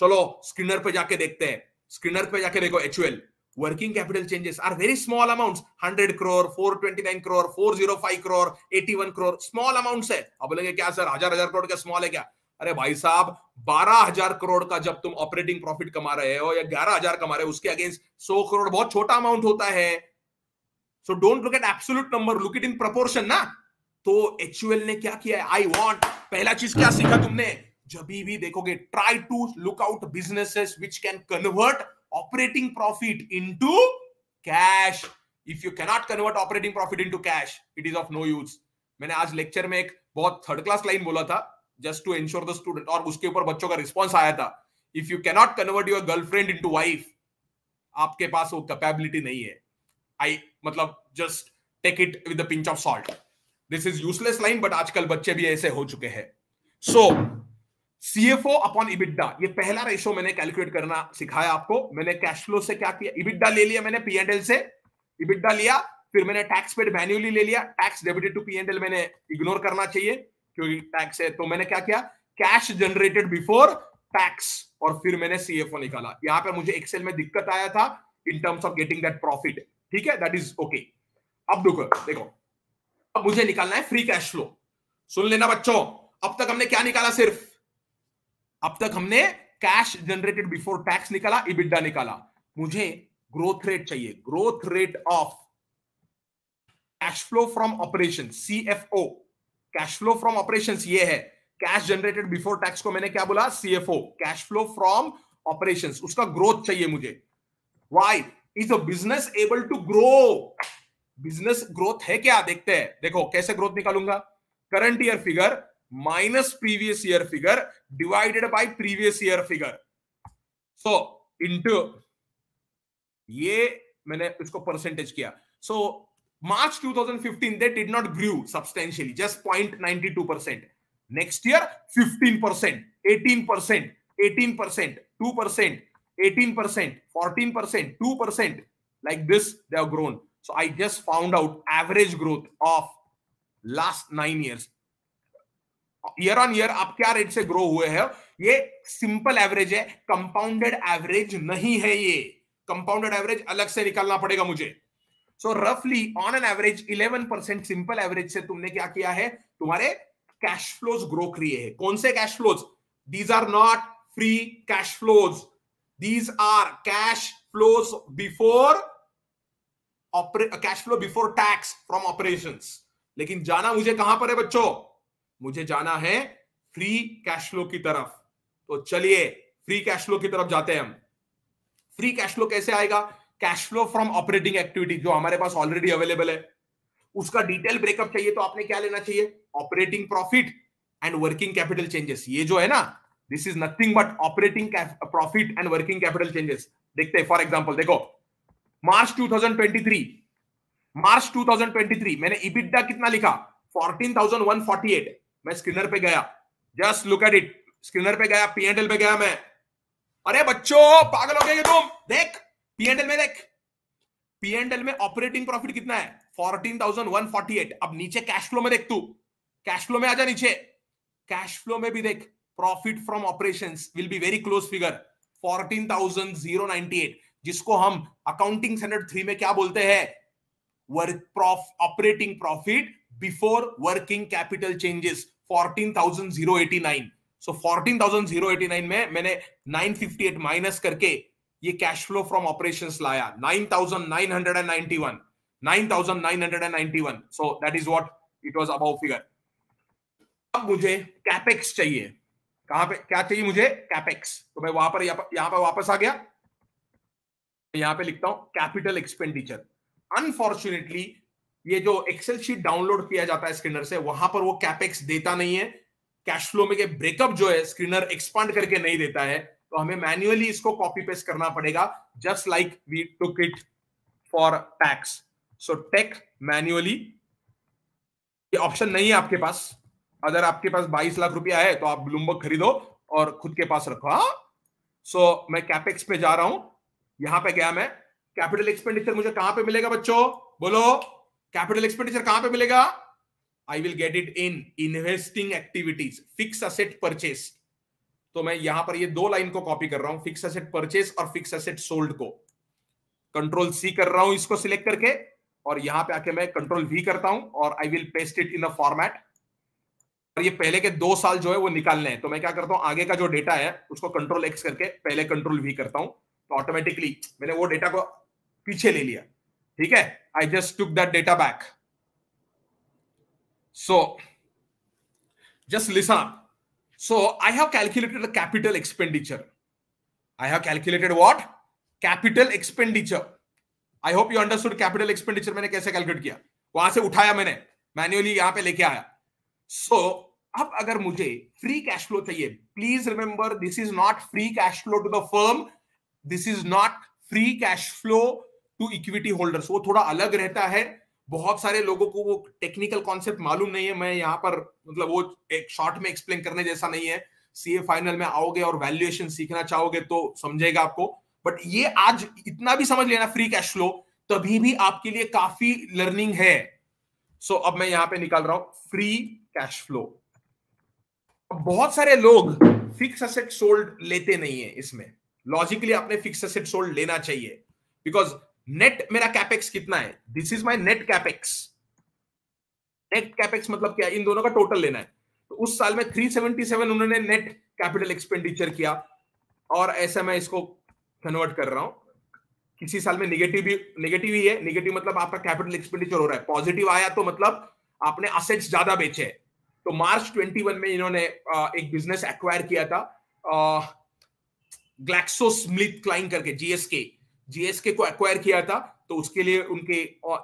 chalo screener pe jaake dekhte हैं screener pe jaake dekho HUL working capital changes are very small amounts 100 crore 429 crore 405 crore 81 crore small amounts है अब बोलेंगे kya sir 1000 1000 crore ka small hai kya अरे भाई साहब बारह हजार करोड़ का जब तुम ऑपरेटिंग प्रॉफिट कमा रहे हो या ग्यारह हजार कमा रहे हो उसके अगेंस्ट सौ करोड़ बहुत छोटा अमाउंट होता है so don't look at absolute number look it in proportion ना तो एच ने क्या किया है आई वॉन्ट पहला चीज क्या सीखा तुमने जब भी देखोगे try to look out businesses which can convert operating profit into cash if you cannot convert operating profit into cash it is of no use मैंने आज लेक्चर में एक बहुत थर्ड क्लास लाइन बोला था just to ensure the student और उसके ऊपर बच्चों का रिस्पॉन्स आया था if you cannot convert your girlfriend into wife आपके पास वो कैपेबिलिटी नहीं है आई मतलब just take it with pinch of salt this is useless line but आजकल बच्चे भी ऐसे हो चुके हैं so C F O upon EBITDA ये पहला रेशो मैंने कैलकुलेट करना सिखाया आपको मैंने कैश फ्लो से क्या किया इबिडा ले लिया मैंने पी एंड एल से इबिडा लिया फिर मैंने टैक्स पेड मैन्युअली ले लिया tax debited to P and L मैंने इग्नोर करना चाहिए क्योंकि टैक्स है तो मैंने क्या किया कैश जनरेटेड बिफोर टैक्स और फिर मैंने सीएफओ निकाला यहां पर मुझे एक्सेल में दिक्कत आया था in terms of getting that profit ठीक है दैट इज ओके अब देखो देखो अब मुझे निकालना है फ्री कैश फ्लो सुन लेना बच्चों अब तक हमने क्या निकाला सिर्फ अब तक हमने कैश जनरेटेड बिफोर टैक्स निकाला इबिडा निकाला मुझे ग्रोथ रेट चाहिए growth rate of cash flow from operation CFO cash flow from operation ये है कैश जनरेटेड बिफोर टैक्स को मैंने क्या बोला CFO cash flow from operation उसका ग्रोथ चाहिए मुझे why is a business able to grow business growth है क्या देखते हैं देखो कैसे ग्रोथ निकालूंगा current year figure minus previous year figure divided by previous year figure so into ये मैंने इसको परसेंटेज किया so so, March 2015, they did not grew substantially, just 0.92%. Next year, 15%, 18%, 18%, 2%, 18%, 14%, 2%. Like this, they have grown. So I just found out average growth of last nine years. Year on year आप क्या rate से grow हुए हैं ये simple average है compounded average नहीं है ये कंपाउंडेड एवरेज अलग से निकालना पड़ेगा मुझे सो रफली on an average 11% simple average से तुमने क्या किया है तुम्हारे कैश फ्लोज ग्रो किए हैं कौन से cash flows these are not free cash flows these are cash flows before cash flow before tax from operation लेकिन जाना मुझे कहां पर है बच्चों मुझे जाना है फ्री कैश फ्लो की तरफ तो चलिए फ्री कैश फ्लो की तरफ जाते हैं हम फ्री कैश फ्लो कैसे आएगा cash flow from operating activity जो हमारे पास ऑलरेडी अवेलेबल है उसका डिटेल ब्रेकअप चाहिए तो आपने क्या लेना चाहिए operating profit and working capital changes ये जो है ना this is nothing but operating profit and working capital changes देखते हैं फॉर एग्जाम्पल देखो मार्च 2023 मार्च 2023 मैंने इबिडा कितना लिखा 14,148 मैं स्क्रीनर पे गया just look at it screener पे गया पीएनएल पे गया मैं अरे बच्चों पागल हो गए तुम देख पीएनएल में देख पीएनएल में ऑपरेटिंग प्रॉफिट कितना है 14,148 अब नीचे कैश फ्लो में देख तू कैश फ्लो में आजा नीचे कैश फ्लो में भी देख profit from operation will be very close figure 14,098 जिसको हम अकाउंटिंग स्टैंडर्ड थ्री में क्या बोलते हैं work prof operating profit before working capital changes 14,089 so so 14,089 में मैंने 958 माइनस करके ये कैश फ्लो फ्रॉम ऑपरेशन लाया nine thousand nine hundred and ninety one nine thousand nine hundred and ninety one so that is what it was about figure अब मुझे capex चाहिए कहां पे क्या चाहिए मुझे कैपेक्स तो मैं वहां पर यहां पर वापस आ गया यहां पे लिखता हूं कैपिटल एक्सपेंडिचर अनफॉर्चुनेटली ये जो एक्सेल शीट डाउनलोड किया जाता है स्क्रीनर से वहां पर वो कैपेक्स देता नहीं है कैश फ्लो में के ब्रेकअप जो है स्क्रीनर एक्सपांड करके नहीं देता है तो हमें मैन्युअली इसको कॉपी पेस्ट करना पड़ेगा just like we took it for tax so take manually ये ऑप्शन नहीं है आपके पास अगर आपके पास 22 लाख रुपया है तो आप ब्लूमबर्ग खरीदो और खुद के पास रखो हाँ सो so, मैं कैपेक्स पे जा रहा हूं यहां पे गया मैं कैपिटल एक्सपेंडिचर मुझे कहां पे मिलेगा बच्चों बोलो कैपिटल एक्सपेंडिचर कहां पे मिलेगा I will get it in investing activities fix asset purchased तो मैं यहां पर ये दो लाइन को कॉपी कर रहा हूं फिक्स एसेट परचेस और फिक्स एसेट सोल्ड को कंट्रोल सी कर रहा हूं इसको सिलेक्ट करके और यहां पे आके मैं कंट्रोल वी करता हूं और I will paste it in a format और ये पहले के दो साल जो है वो निकालने हैं तो मैं क्या करता हूं आगे का जो डेटा है उसको कंट्रोल एक्स करके पहले कंट्रोल वी करता हूं तो ऑटोमेटिकली मैंने वो डेटा को पीछे ले लिया ठीक है I just took that data back so just listen So I have calculated the capital expenditure. I have calculated what? Capital expenditure. I hope you understood capital expenditure मैंने कैसे कैलकुलेट किया वहां से उठाया मैंने मैन्युअली यहां पे लेके आया सो so, अब अगर मुझे फ्री कैश फ्लो चाहिए please remember this is not free cash flow to the firm this is not free cash flow to equity holders वो थोड़ा अलग रहता है बहुत सारे लोगों को वो टेक्निकल कॉन्सेप्ट मालूम नहीं है मैं यहाँ पर मतलब वो एक शॉर्ट में एक्सप्लेन करने जैसा नहीं है सीए फाइनल में आओगे और वैल्यूएशन सीखना चाहोगे तो समझेगा आपको बट ये आज इतना भी समझ लेना फ्री कैश फ्लो तभी भी आपके लिए काफी लर्निंग है सो so, अब मैं यहाँ पे निकाल रहा हूं फ्री कैश फ्लो बहुत सारे लोग फिक्स असेट सोल्ड लेते नहीं है इसमें लॉजिकली आपने फिक्स असेट सोल्ड लेना चाहिए बिकॉज नेट मेरा कैपेक्स कितना है this is my net capex net capex मतलब क्या इन दोनों का टोटल लेना है तो उस साल में 377 उन्होंने नेट कैपिटल एक्सपेंडिचर किया और ऐसे मैं इसको कन्वर्ट कर रहा हूं किसी साल में निगेटिव भी निगेटिव ही है निगेटिव मतलब आपका कैपिटल एक्सपेंडिचर हो रहा है पॉजिटिव आया तो मतलब आपने असेट्स ज्यादा बेचे तो मार्च 21 में इन्होंने एक बिजनेस एक्वायर किया था ग्लैक्सो स्मिथ क्लाइन करके जीएसके जीएसके को एक्वायर किया था तो उसके लिए उनके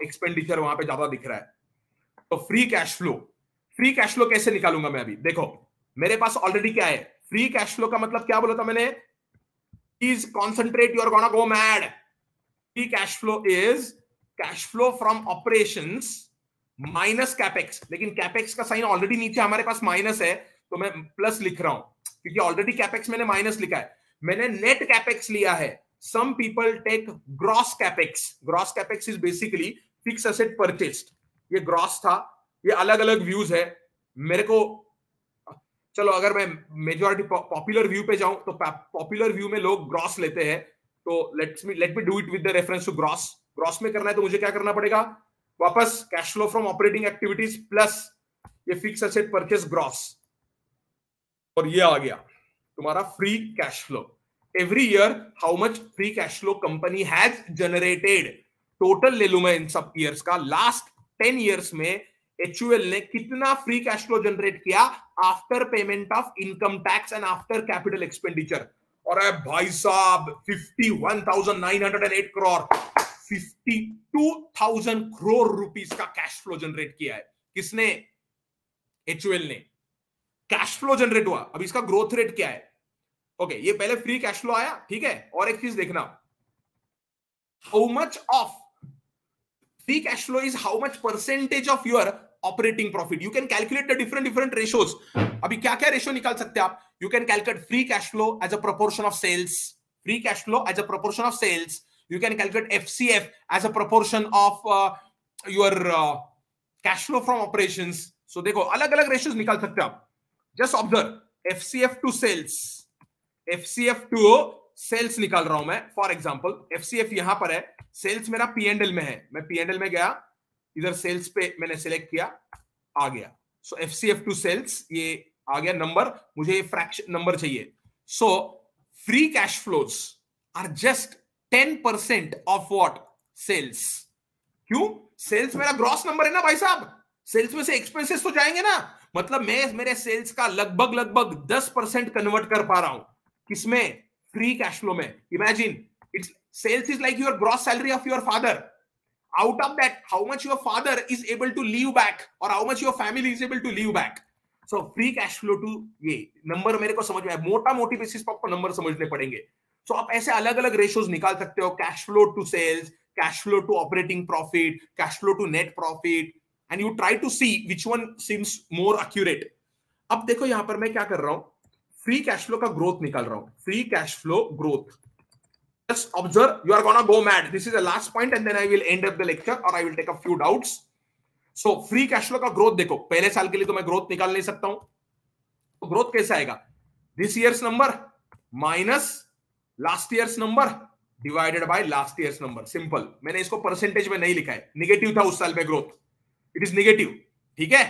एक्सपेंडिचर वहां पे ज्यादा दिख रहा है तो free cash flow free cash flow कैसे निकालूंगा मैं अभी देखो मेरे पास ऑलरेडी क्या है फ्री कैश फ्लो का मतलब क्या बोला था मैंने please concentrate you're gonna go mad free cash flow is cash flow from operation minus capex लेकिन कैपेक्स का साइन ऑलरेडी नीचे हमारे पास माइनस है तो मैं प्लस लिख रहा हूं क्योंकि ऑलरेडी कैपेक्स मैंने माइनस लिखा है मैंने नेट कैपेक्स लिया है some people take gross capex gross capex is basically fixed asset purchased ये gross था ये अलग अलग views है मेरे को चलो अगर मैं मेजोरिटी पॉपुलर व्यू पे जाऊं तो पॉपुलर व्यू में लोग ग्रॉस लेते हैं तो let's me let me do it with the reference to gross gross में करना है तो मुझे क्या करना पड़ेगा वापस cash flow from operating activities plus ये फिक्स असेट परचेस ग्रॉस और ये आ गया तुम्हारा free cash flow every year how much free cash flow company has generated total ले लू मैं इन सब ईयर्स का लास्ट टेन ईयर्स में एच ने कितना फ्री कैश फ्लो जनरेट किया after payment of income tax and after capital expenditure और भाई साहब 51,908 करोड़ 52,000 करोड़ रुपीस का कैश फ्लो जनरेट किया है किसने एच ने कैश फ्लो जनरेट हुआ अब इसका ग्रोथ रेट क्या है ओके ये पहले फ्री कैश फ्लो आया ठीक है और एक चीज देखना how much of free cash flow is how much percentage of your operating profit you can calculate the different different ratios अभी क्या क्या रेशो निकाल सकते हैं आप you can calculate free cash flow as a proportion of sales free cash flow as a proportion of sales you can calculate F C F as a uh, of your cash flow from operation so देखो अलग अलग ratios निकाल सकते हो आप just observe F C F to sales F C F to O sales निकाल रहा हूं मैं for example F C F यहां पर है सेल्स मेरा पीएनडल में है मैं पीएनडल में गया इधर सेल्स पे मैंने सेलेक्ट किया आ गया so F C F to sales ये आ गया नंबर मुझे ये फ्रैक्शन नंबर चाहिए so free cash flows are just ten percent of what sales क्यों सेल्स मेरा ग्रॉस नंबर है ना भाई साहब सेल्स में से एक्सपेंसेस तो जाएंगे ना मतलब मैं मेरे सेल्स का लगभग लगभग दस परसेंट कन्वर्ट कर पा रहा हूं किसमें फ्री कैश फ्लो में imagine it's sales is like your gross salary of your father out of that how much your father is able to leave back और how much your family is able to leave back so free cash flow to ये number मेरे को समझ में आया मोटा मोटी basis पर आपको नंबर समझने पड़ेंगे सो आप ऐसे अलग अलग रेशियोज निकाल सकते हो cash flow to sales cash flow to operating profit cash flow to net profit and you try to see which one seems more accurate अब देखो यहां पर मैं क्या कर रहा हूं फ्री कैश फ्लो का ग्रोथ निकल रहा हूं free cash flow growth just observe you are gonna go mad this is the last point and then I will end up the lecture और I will take a few doubts so free cash flow का growth देखो पहले साल के लिए तो मैं growth निकाल नहीं सकता हूं तो ग्रोथ कैसे आएगा this year's number minus last year's number divided by last year's number simple मैंने इसको परसेंटेज में नहीं लिखा है निगेटिव था उस साल में ग्रोथ इट इज निगेटिव ठीक है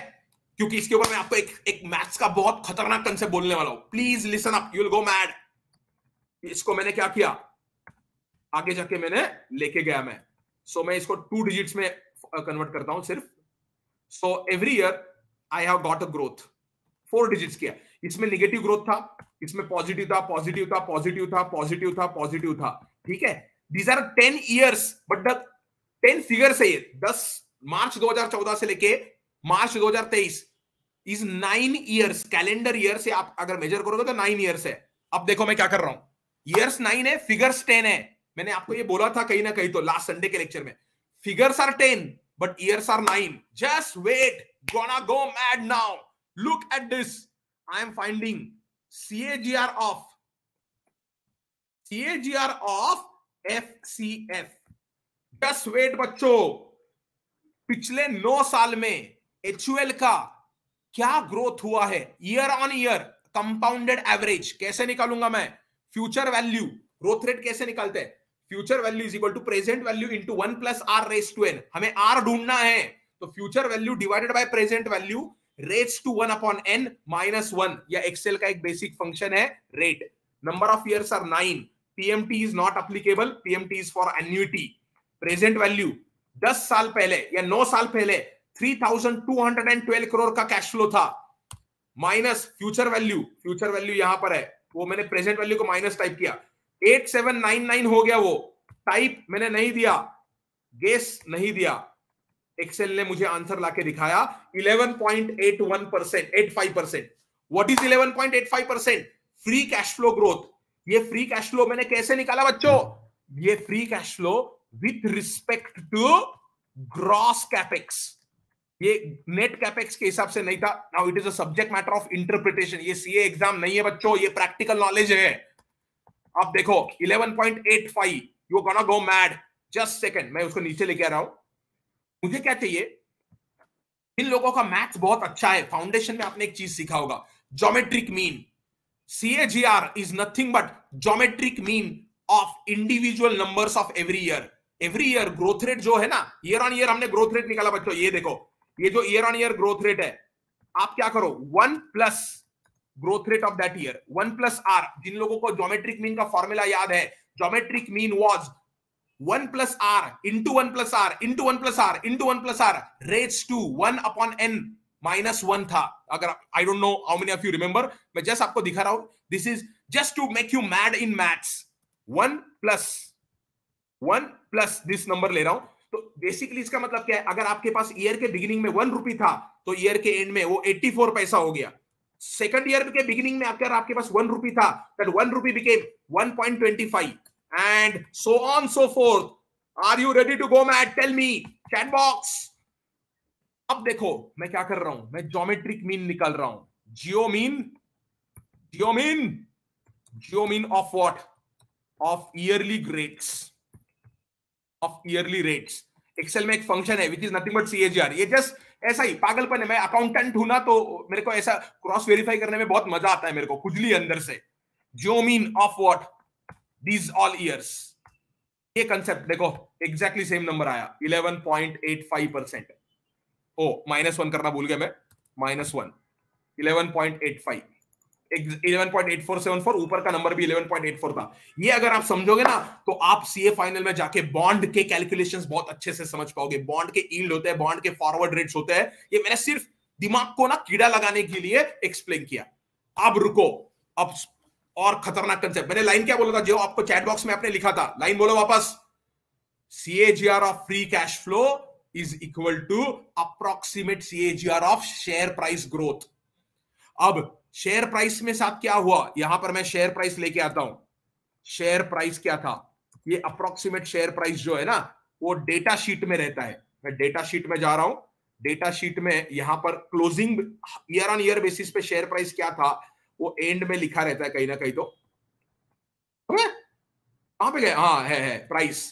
क्योंकि इसके ऊपर मैं आपको एक एक मैथ्स का बहुत खतरनाक कंसेप्ट बोलने वाला हूं please listen up you will go mad इसको मैंने क्या किया आगे जाके मैंने लेके गया मैं सो so, मैं इसको टू डिजिट्स में कन्वर्ट uh, करता हूं सिर्फ so every year I have got a growth four digits किया इसमें निगेटिव ग्रोथ था इसमें पॉजिटिव था पॉजिटिव था पॉजिटिव था पॉजिटिव था पॉजिटिव था ठीक है these are ten years but the ten figures है ये दस मार्च 2014 से लेके मार्च 2023 is nine years calendar year से आप अगर मेजर करोगे तो नाइन ईयर्स है अब देखो मैं क्या कर रहा हूं ईयर्स नाइन है फिगर्स टेन है मैंने आपको ये बोला था कहीं ना कहीं तो लास्ट संडे के लेक्चर में figures are ten but years are nine just wait gonna go mad now look at this I am finding C A G R of C A G R of F C F just wait बच्चों पिछले नौ साल में HUL का क्या growth हुआ है year on year compounded average कैसे निकालूंगा मैं फ्यूचर वैल्यू ग्रोथ रेट कैसे निकालते हैं future value is equal to present value into one plus R raise to N हमें आर ढूंढना है तो future value divided by present value raise to one upon N minus one या Excel का एक बेसिक फंक्शन है rate number of years are nine PMT is not applicable PMT is for annuity present value दस साल पहले या नौ साल पहले 3212 करोड़ का कैश फ्लो था minus future value future value यहां पर है वो मैंने प्रेजेंट वैल्यू को माइनस टाइप किया 8799 हो गया वो टाइप मैंने नहीं दिया गेस नहीं दिया एक्सेल ने मुझे आंसर लाके दिखाया 11.81 percent eight five percent what is 11.85 percent free cash flow growth ये फ्री कैश फ्लो मैंने कैसे निकाला बच्चों ये free cash flow with respect to gross capex ये नेट कैपेक्स के हिसाब से नहीं था now it is a subject matter of interpretation ये सीए एग्जाम नहीं है बच्चों ये प्रैक्टिकल नॉलेज है आप देखो 11.85 you gonna go mad just second मैं उसको नीचे लेके आ रहा हूं मुझे क्या चाहिए इन लोगों का मैथ्स बहुत अच्छा है फाउंडेशन में आपने एक चीज सीखा होगा geometric mean CAGR is nothing but geometric mean of individual numbers of every year every year growth rate जो है ना ईयर ऑन ईयर हमने ग्रोथ रेट निकाला बच्चों ये देखो ये जो year on year growth rate है आप क्या करो one plus growth rate of that year one plus R जिन लोगों को ज्योमेट्रिक मीन का फॉर्मूला याद है geometric mean was one plus R into one plus R into one plus R into one plus R रेट्स to one upon N minus one था अगर I don't know how many of you remember मैं just आपको दिखा रहा हूं this is just to make you mad in maths one plus one plus this number ले रहा हूं तो बेसिकली इसका मतलब क्या है अगर आपके पास ईयर के बिगिनिंग में वन रुपी था तो ईयर के एंड में वो एट्टी फोर पैसा हो गया सेकंड ईयर के बिगिनिंग में अगर आपके पास वन रुपी था that one rupee became one point twenty five and so on so forth are you ready to go mad tell me chat box अब देखो मैं क्या कर रहा हूं मैं ज्योमेट्रिक मीन निकाल रहा हूं geo mean geo mean geo mean of what of yearly rates of yearly rates Excel में एक फंक्शन है which is nothing but CAGR ये जस्ट ऐसा ही पागलपन है मैं अकाउंटेंट हूं ना तो मेरे को ऐसा क्रॉस वेरीफाई करने में बहुत मजा आता है मेरे को खुजली अंदर से जो mean of what these all years ये कंसेप्ट देखो एग्जैक्टली सेम नंबर आया 11.85 परसेंट ओ माइनस वन करना भूल गया मैं minus one eleven point eight five 11.8474 ऊपर का नंबर भी 11.84 था ये अगर आप समझोगे ना तो आप सीए फाइनल में जाके बॉन्ड के कैलकुलेशंस बहुत अच्छे से समझ पाओगे बॉन्ड के ईल्ड होते हैं बॉन्ड के फॉरवर्ड रेट्स होते हैं ये मैंने सिर्फ दिमाग को ना कीड़ा लगाने के लिए एक्सप्लेन किया अब रुको अब और खतरनाक कंसेप्ट मैंने लाइन क्या बोला था जो आपको चैट बॉक्स में आपने लिखा था लाइन बोलो वापस CAGR of free cash flow is equal to approximate CAGR of share price growth अब शेयर प्राइस में साथ क्या हुआ यहां पर मैं शेयर प्राइस लेके आता हूं शेयर प्राइस क्या था ये अप्रोक्सीमेट शेयर प्राइस जो है ना वो डेटा शीट में रहता है मैं डेटा शीट में जा रहा हूं डेटा शीट में यहां पर closing year on year basis पे शेयर प्राइस क्या था वो एंड में लिखा रहता है कहीं ना कहीं तो कहां पे गए हाँ है, है price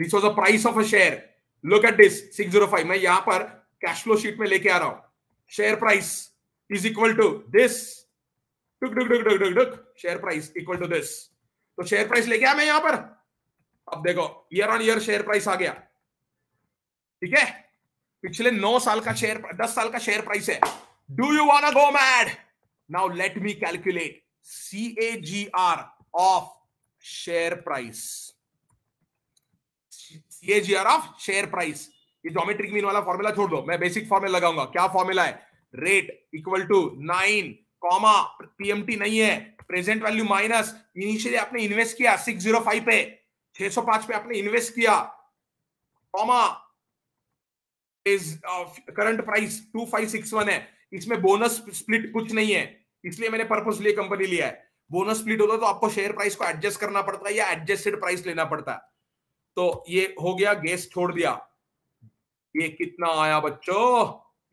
this was a price of a share look at this 605 मैं यहां पर कैश फ्लो शीट में लेके आ रहा हूं share price is equal to this टुक डुक डुक डुक डुक डुक share price equal to this तो शेयर प्राइस लेके आया मैं यहां पर अब देखो year on year share price आ गया ठीक है पिछले नौ साल का शेयर दस साल का शेयर प्राइस है do you want go mad now let me calculate C A G R of share price C A G R of share price ये जोमेट्रिक मीन वाला फॉर्मूला छोड़ दो मैं बेसिक फॉर्मूला लगाऊंगा क्या फॉर्मूला है rate equal to nine comma PMT नहीं है प्रेजेंट वैल्यू माइनस इनिशियली आपने इन्वेस्ट किया सिक्स जीरो फाइव पे छह सौ पांच पे आपने इन्वेस्ट किया comma current price two five six one है इसमें बोनस स्प्लिट कुछ नहीं है इसलिए मैंने पर्पज लिए कंपनी लिया है बोनस स्प्लिट होता है तो आपको शेयर प्राइस को एडजस्ट करना पड़ता है या एडजस्टेड प्राइस लेना पड़ता है तो ये हो गया गैस छोड़ दिया ये कितना आया बच्चों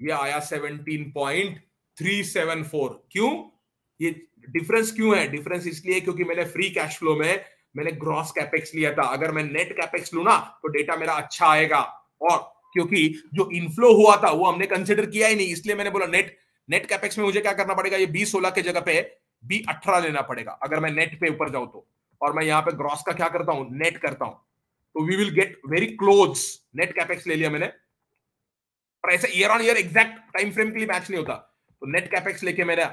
ये आया 17.374 क्यों ये डिफरेंस क्यों है डिफरेंस इसलिए क्योंकि मैंने फ्री कैश फ्लो में मैंने ग्रॉस कैपेक्स लिया था अगर मैं नेट कैपेक्स लू ना तो डेटा मेरा अच्छा आएगा और क्योंकि जो इनफ्लो हुआ था वो हमने कंसिडर किया ही नहीं इसलिए मैंने बोला नेट नेट कैपेक्स में मुझे क्या करना पड़ेगा ये बी सोलह के जगह पे बी अठारह लेना पड़ेगा अगर मैं नेट पे ऊपर जाऊं तो और मैं यहाँ पे ग्रॉस का क्या करता हूँ नेट करता हूं तो we will get very close net capex ले लिया मैंने और ऐसा year on year exact time frame के लिए मैच नहीं होता तो नेट कैपेक्स लेके मेरा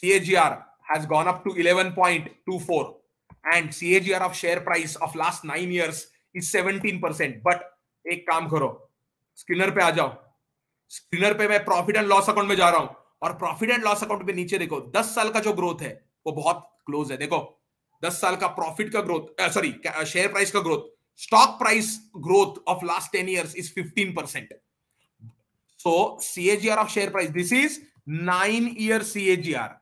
CAGR has gone up to 11.24 and CAGR of share price of last nine years is 17 percent but एक काम करो स्क्रीनर पे आ जाओ स्क्रीनर पे मैं प्रॉफिट एंड लॉस अकाउंट में जा रहा हूं और प्रॉफिट एंड लॉस अकाउंट में नीचे देखो दस साल का जो ग्रोथ है वो बहुत क्लोज है देखो दस साल का प्रॉफिट का ग्रोथ सॉरी शेयर प्राइस का growth stock price growth of last ten years is fifteen percent So CAGR of share price. This is 9 year CAGR.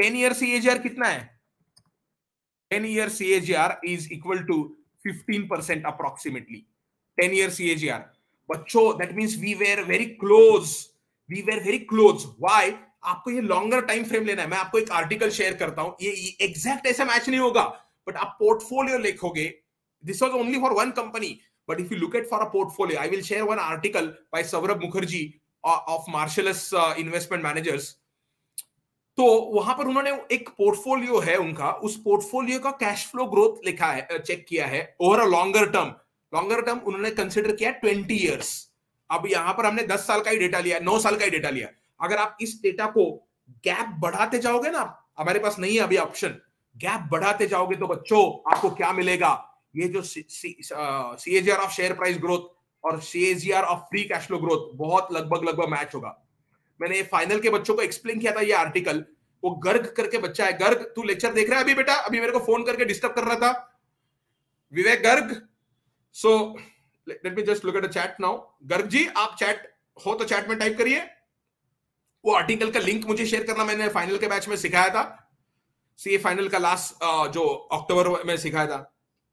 10 year CAGR kitna hai 10 year CAGR is equal to 15% approximately. 10 year CAGR. bachcho that means we were very close. We were very close. Why? आपको ये longer time frame लेना है मैं आपको एक article share करता हूं ये एग्जैक्ट ऐसा मैच नहीं होगा बट आप पोर्टफोलियो लिखोगे this was only for one company But if you look at for a portfolio, I will share one article by Saurabh Mukherjee uh, of Marcellus uh, investment managers तो वहां पर उन्होंने एक portfolio है उनका उस पोर्टफोलियो का कैश फ्लो ग्रोथ लिखा है चेक किया है over a longer term longer term उन्होंने कंसिडर किया ट्वेंटी ईयर्स अब यहां पर हमने दस साल का ही डेटा लिया नौ साल का ही डेटा लिया अगर आप इस डेटा को गैप बढ़ाते जाओगे ना हमारे पास नहीं है अभी ऑप्शन गैप बढ़ाते जाओगे तो बच्चों आपको क्या मिलेगा ये जो C A G of share price growth और C A G of free cash flow growth बहुत लगभग लगभग मैच होगा मैंने फाइनल के बच्चों को एक्सप्लेन किया था ये आर्टिकल वो गर्ग करके बच्चा है गर्ग तू लेक्चर देख रहा है अभी बेटा अभी मेरे को फोन करके डिस्टर्ब कर रहा था Vivek Garg so let me just look at a chat now Garg ji आप चैट हो तो चैट में टाइप करिए वो आर्टिकल का लिंक मुझे शेयर करना मैंने फाइनल के बैच में सिखाया था सी फाइनल का लास्ट जो अक्टूबर में सिखाया था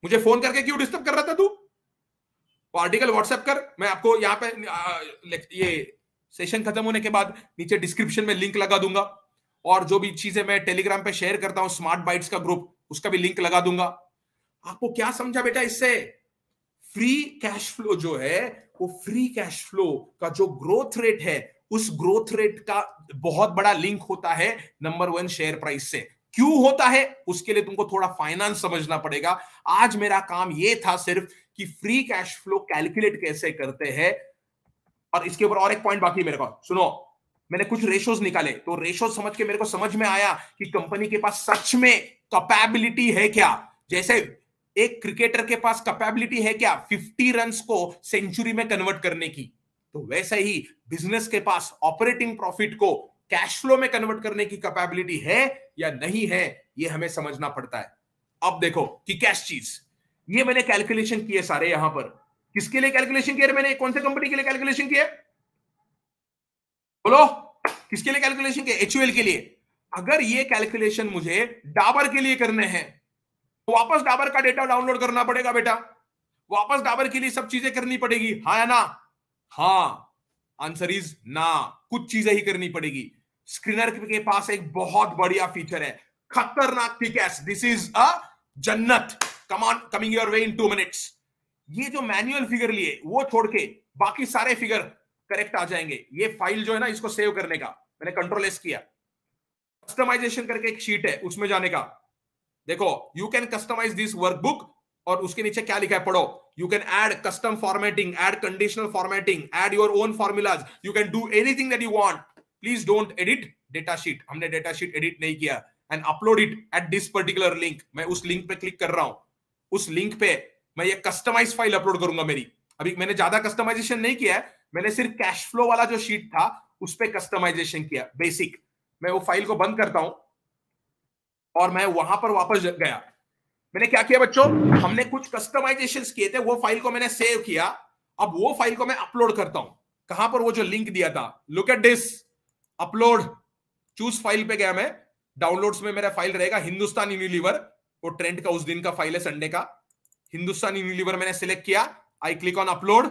मुझे फोन करके क्यों डिस्टर्ब कर रहा था तू आर्टिकल व्हाट्सएप कर मैं आपको यहाँ पे आ, ये सेशन खत्म होने के बाद नीचे डिस्क्रिप्शन में लिंक लगा दूंगा और जो भी चीजें मैं टेलीग्राम पे शेयर करता हूँ स्मार्ट बाइट्स का ग्रुप उसका भी लिंक लगा दूंगा आपको क्या समझा बेटा इससे फ्री कैश फ्लो जो है वो फ्री कैश फ्लो का जो ग्रोथ रेट है उस ग्रोथ रेट का बहुत बड़ा लिंक होता है नंबर वन शेयर प्राइस से क्यों होता है उसके लिए तुमको थोड़ा फाइनेंस समझना पड़ेगा आज मेरा काम यह था सिर्फ कि फ्री कैश फ्लो कैलकुलेट कैसे करते हैं और इसके ऊपर और एक पॉइंट बाकी मेरे को सुनो मैंने कुछ रेशोज निकाले तो रेशो समझ के मेरे को समझ में आया कि कंपनी के पास सच में कैपेबिलिटी है क्या जैसे एक क्रिकेटर के पास कैपेबिलिटी है क्या 50 रन को सेंचुरी में कन्वर्ट करने की तो वैसे ही बिजनेस के पास ऑपरेटिंग प्रॉफिट को कैश फ्लो में कन्वर्ट करने की कैपेबिलिटी है या नहीं है ये हमें समझना पड़ता है अब देखो कि कैश चीज ये मैंने कैलकुलेशन किए सारे यहां पर किसके लिए कैलकुलेशन किया मैंने कौन से कंपनी के लिए कैलकुलेशन किया बोलो किसके लिए कैलकुलेशन किया एचयूएल के लिए अगर ये कैलकुलेशन मुझे डाबर के लिए करने हैं तो वापस डाबर का डेटा डाउनलोड करना पड़ेगा बेटा वापस डाबर के लिए सब चीजें करनी पड़ेगी हा या ना हा आंसर इज ना कुछ चीजें ही करनी पड़ेगी स्क्रीनर के पास एक बहुत बढ़िया फीचर है खतरनाक ठीक है दिस इज अ जन्नत कमान coming your way in two minutes ये जो मैनुअल फिगर लिए वो छोड़ के बाकी सारे फिगर करेक्ट आ जाएंगे ये फाइल जो है ना इसको सेव करने का मैंने कंट्रोल एस किया कस्टमाइजेशन करके एक शीट है उसमें जाने का देखो you can customize this workbook और उसके नीचे क्या लिखा है पढ़ो you can add custom formatting add conditional formatting add your own formulas you can do anything that you want please don't edit data sheet हमने डेटा शीट एडिट नहीं किया and upload it at this particular link मैं उस link पे click कर रहा हूं उस लिंक पे मैं ये कस्टमाइज फाइल अपलोड करूंगा मेरी अभी मैंने ज्यादा कस्टमाइजेशन नहीं किया है मैंने सिर्फ कैश फ्लो वाला जो शीट था उस पर कस्टमाइजेशन किया बेसिक मैं वो फाइल को बंद करता हूं और मैं वहां पर वापस गया मैंने क्या किया बच्चों हमने कुछ कस्टमाइजेशन किए थे वो फाइल को मैंने सेव किया अब वो फाइल को मैं अपलोड करता हूं कहां पर वो जो लिंक दिया था look at this upload choose file पे गया मैं डाउनलोड्स में मेरा फाइल रहेगा हिंदुस्तान यूनिलीवर वो ट्रेंड का उस दिन का फाइल है संडे का हिंदुस्तान यूनिलीवर मैंने सिलेक्ट किया I click on upload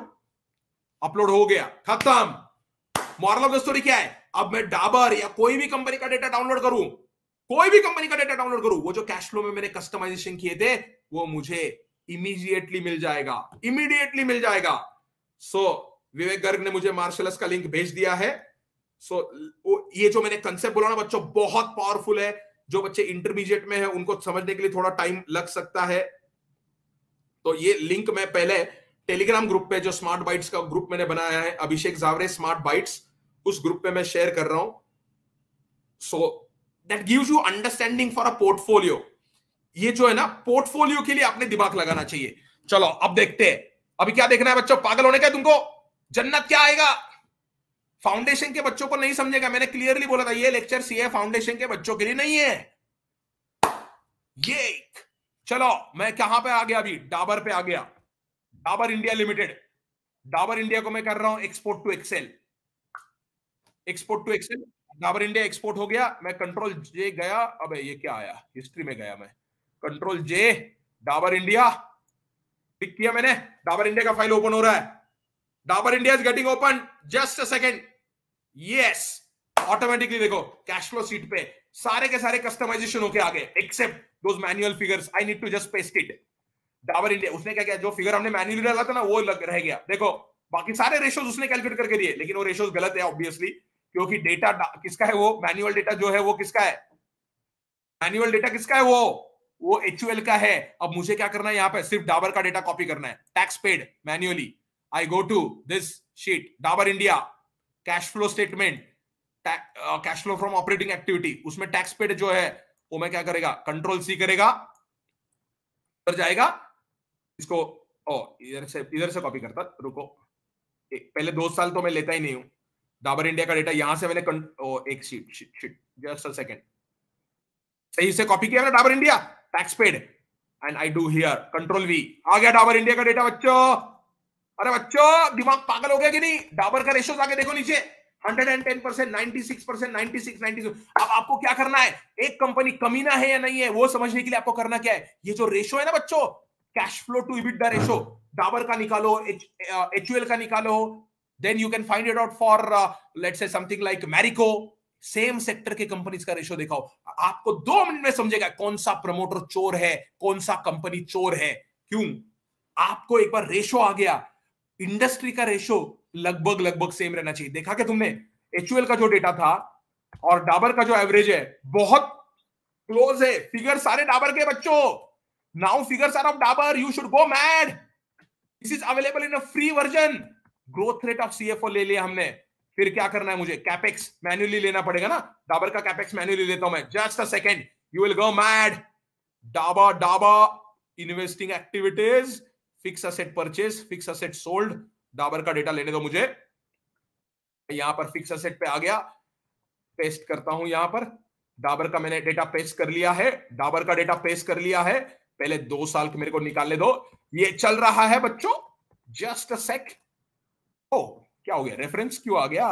upload हो गया खत्म मॉरल ऑफ द स्टोरी क्या है अब मैं डाबर या कोई भी कंपनी का डेटा डाउनलोड करूं कोई भी कंपनी का डेटा डाउनलोड करूं वो जो कैश फ्लो में मैंने कस्टमाइजेशन किए थे वो मुझे इमीडिएटली मिल जाएगा इमीडिएटली मिल जाएगा सो so, विवेक गर्ग ने मुझे मार्शलस का लिंक भेज दिया है सो so, ये जो मैंने कंसेप्ट बोला ना बच्चों बहुत पावरफुल है जो बच्चे इंटरमीडिएट में है उनको समझने के लिए थोड़ा टाइम लग सकता है तो ये लिंक मैं पहले टेलीग्राम ग्रुप पे जो स्मार्ट बाइट्स का ग्रुप मैंने बनाया है अभिषेक जावरे स्मार्ट बाइट्स उस ग्रुप पे मैं शेयर कर रहा हूं so that gives you understanding for a portfolio ये जो है ना पोर्टफोलियो के लिए आपने दिमाग लगाना चाहिए चलो अब देखते हैं अभी क्या देखना है बच्चों पागल होने का तुमको जन्नत क्या आएगा फाउंडेशन के बच्चों को नहीं समझेगा मैंने क्लियरली बोला था ये लेक्चर सीए फाउंडेशन के बच्चों के लिए नहीं है ये एक चलो मैं कहां पे आ गया अभी डाबर पे आ गया Dabur India limited Dabur India को मैं कर रहा हूं export to Excel export to Excel Dabur India export हो गया मैं कंट्रोल जे गया अब ये क्या आया हिस्ट्री में गया मैं control J Dabur India click किया मैंने डाबर इंडिया का फाइल ओपन हो रहा है Dabur India is getting open just a second yes automatically देखो कैश फ्लो सीट पे सारे के सारे कस्टमाइजेशन होके आ गए एक्सेप्ट दो manual figures I need to just paste it Dabur India उसने क्या किया जो फिगर हमने मैन्युअली डाला था ना वो लग रह गया देखो बाकी सारे रेशोज उसने कैलकुलेट करके दिए लेकिन वो रेशोज गलत है ऑब्वियसली क्योंकि डेटा किसका है वो मैनुअल डेटा जो है वो किसका है मैनुअल डेटा किसका है वो वो एच का है अब मुझे क्या करना है यहाँ पे सिर्फ डाबर का डेटा कॉपी करना है tax paid manually I go to this sheet, Dabur India, cash flow statement, cash flow from operating activity उसमें टैक्स पेड जो है वो मैं क्या करेगा कंट्रोल सी करेगा इधर जाएगा इसको ओ इधर से इधर से कॉपी करता रुको पहले दो साल तो मैं लेता ही नहीं हूं डाबर इंडिया का डेटा यहां से मैंने कं... ओ, एक sheet sheet sheet just a second सही से कॉपी किया ना Dabur India tax paid and I do here control V आ गया डाबर इंडिया का डेटा बच्चों अरे बच्चों दिमाग पागल हो गया कि नहीं डाबर का रेशो आगे देखो नीचे 110 परसेंट 96, सिक्स अब आपको क्या करना है एक कंपनी कमीना है या नहीं है वो समझने के लिए आपको करना क्या है ये जो रेशो है ना बच्चों cash flow to EBITDA ratio Dabur का निकालो एच uh, का निकालो then you can find it out for let's say something like Marico same sector के कंपनीज का रेशो दिखाओ आपको दो मिनट में समझेगा कौन सा प्रमोटर चोर है कौन सा कंपनी चोर है क्यों आपको एक बार रेशो आ गया इंडस्ट्री का रेशो लगभग लगभग सेम रहना चाहिए देखा क्या तुमने एच का जो डेटा था और डाबर का जो एवरेज है बहुत क्लोज है फिगर सारे डाबर के बच्चों now figure are of Dabur you should go mad this is available in a free version growth rate of CFO ले लिया हमने फिर क्या करना है मुझे कैपेक्स मैन्युअली लेना पड़ेगा ना डाबर का कैपेक्स मैन्युअली लेता हूं मैं just a second you will go mad डाबा डाबा investing activities fix asset purchase fix asset sold Dabur का डेटा लेने दो मुझे यहां पर फिक्स असेट पे आ गया पेस्ट करता हूं यहां पर डाबर का मैंने डेटा पेस्ट कर लिया है डाबर का डेटा पेस्ट कर लिया है पहले दो साल के मेरे को निकालने दो ये चल रहा है बच्चों जस्ट अ सेक ओ क्या हो गया रेफरेंस क्यों आ गया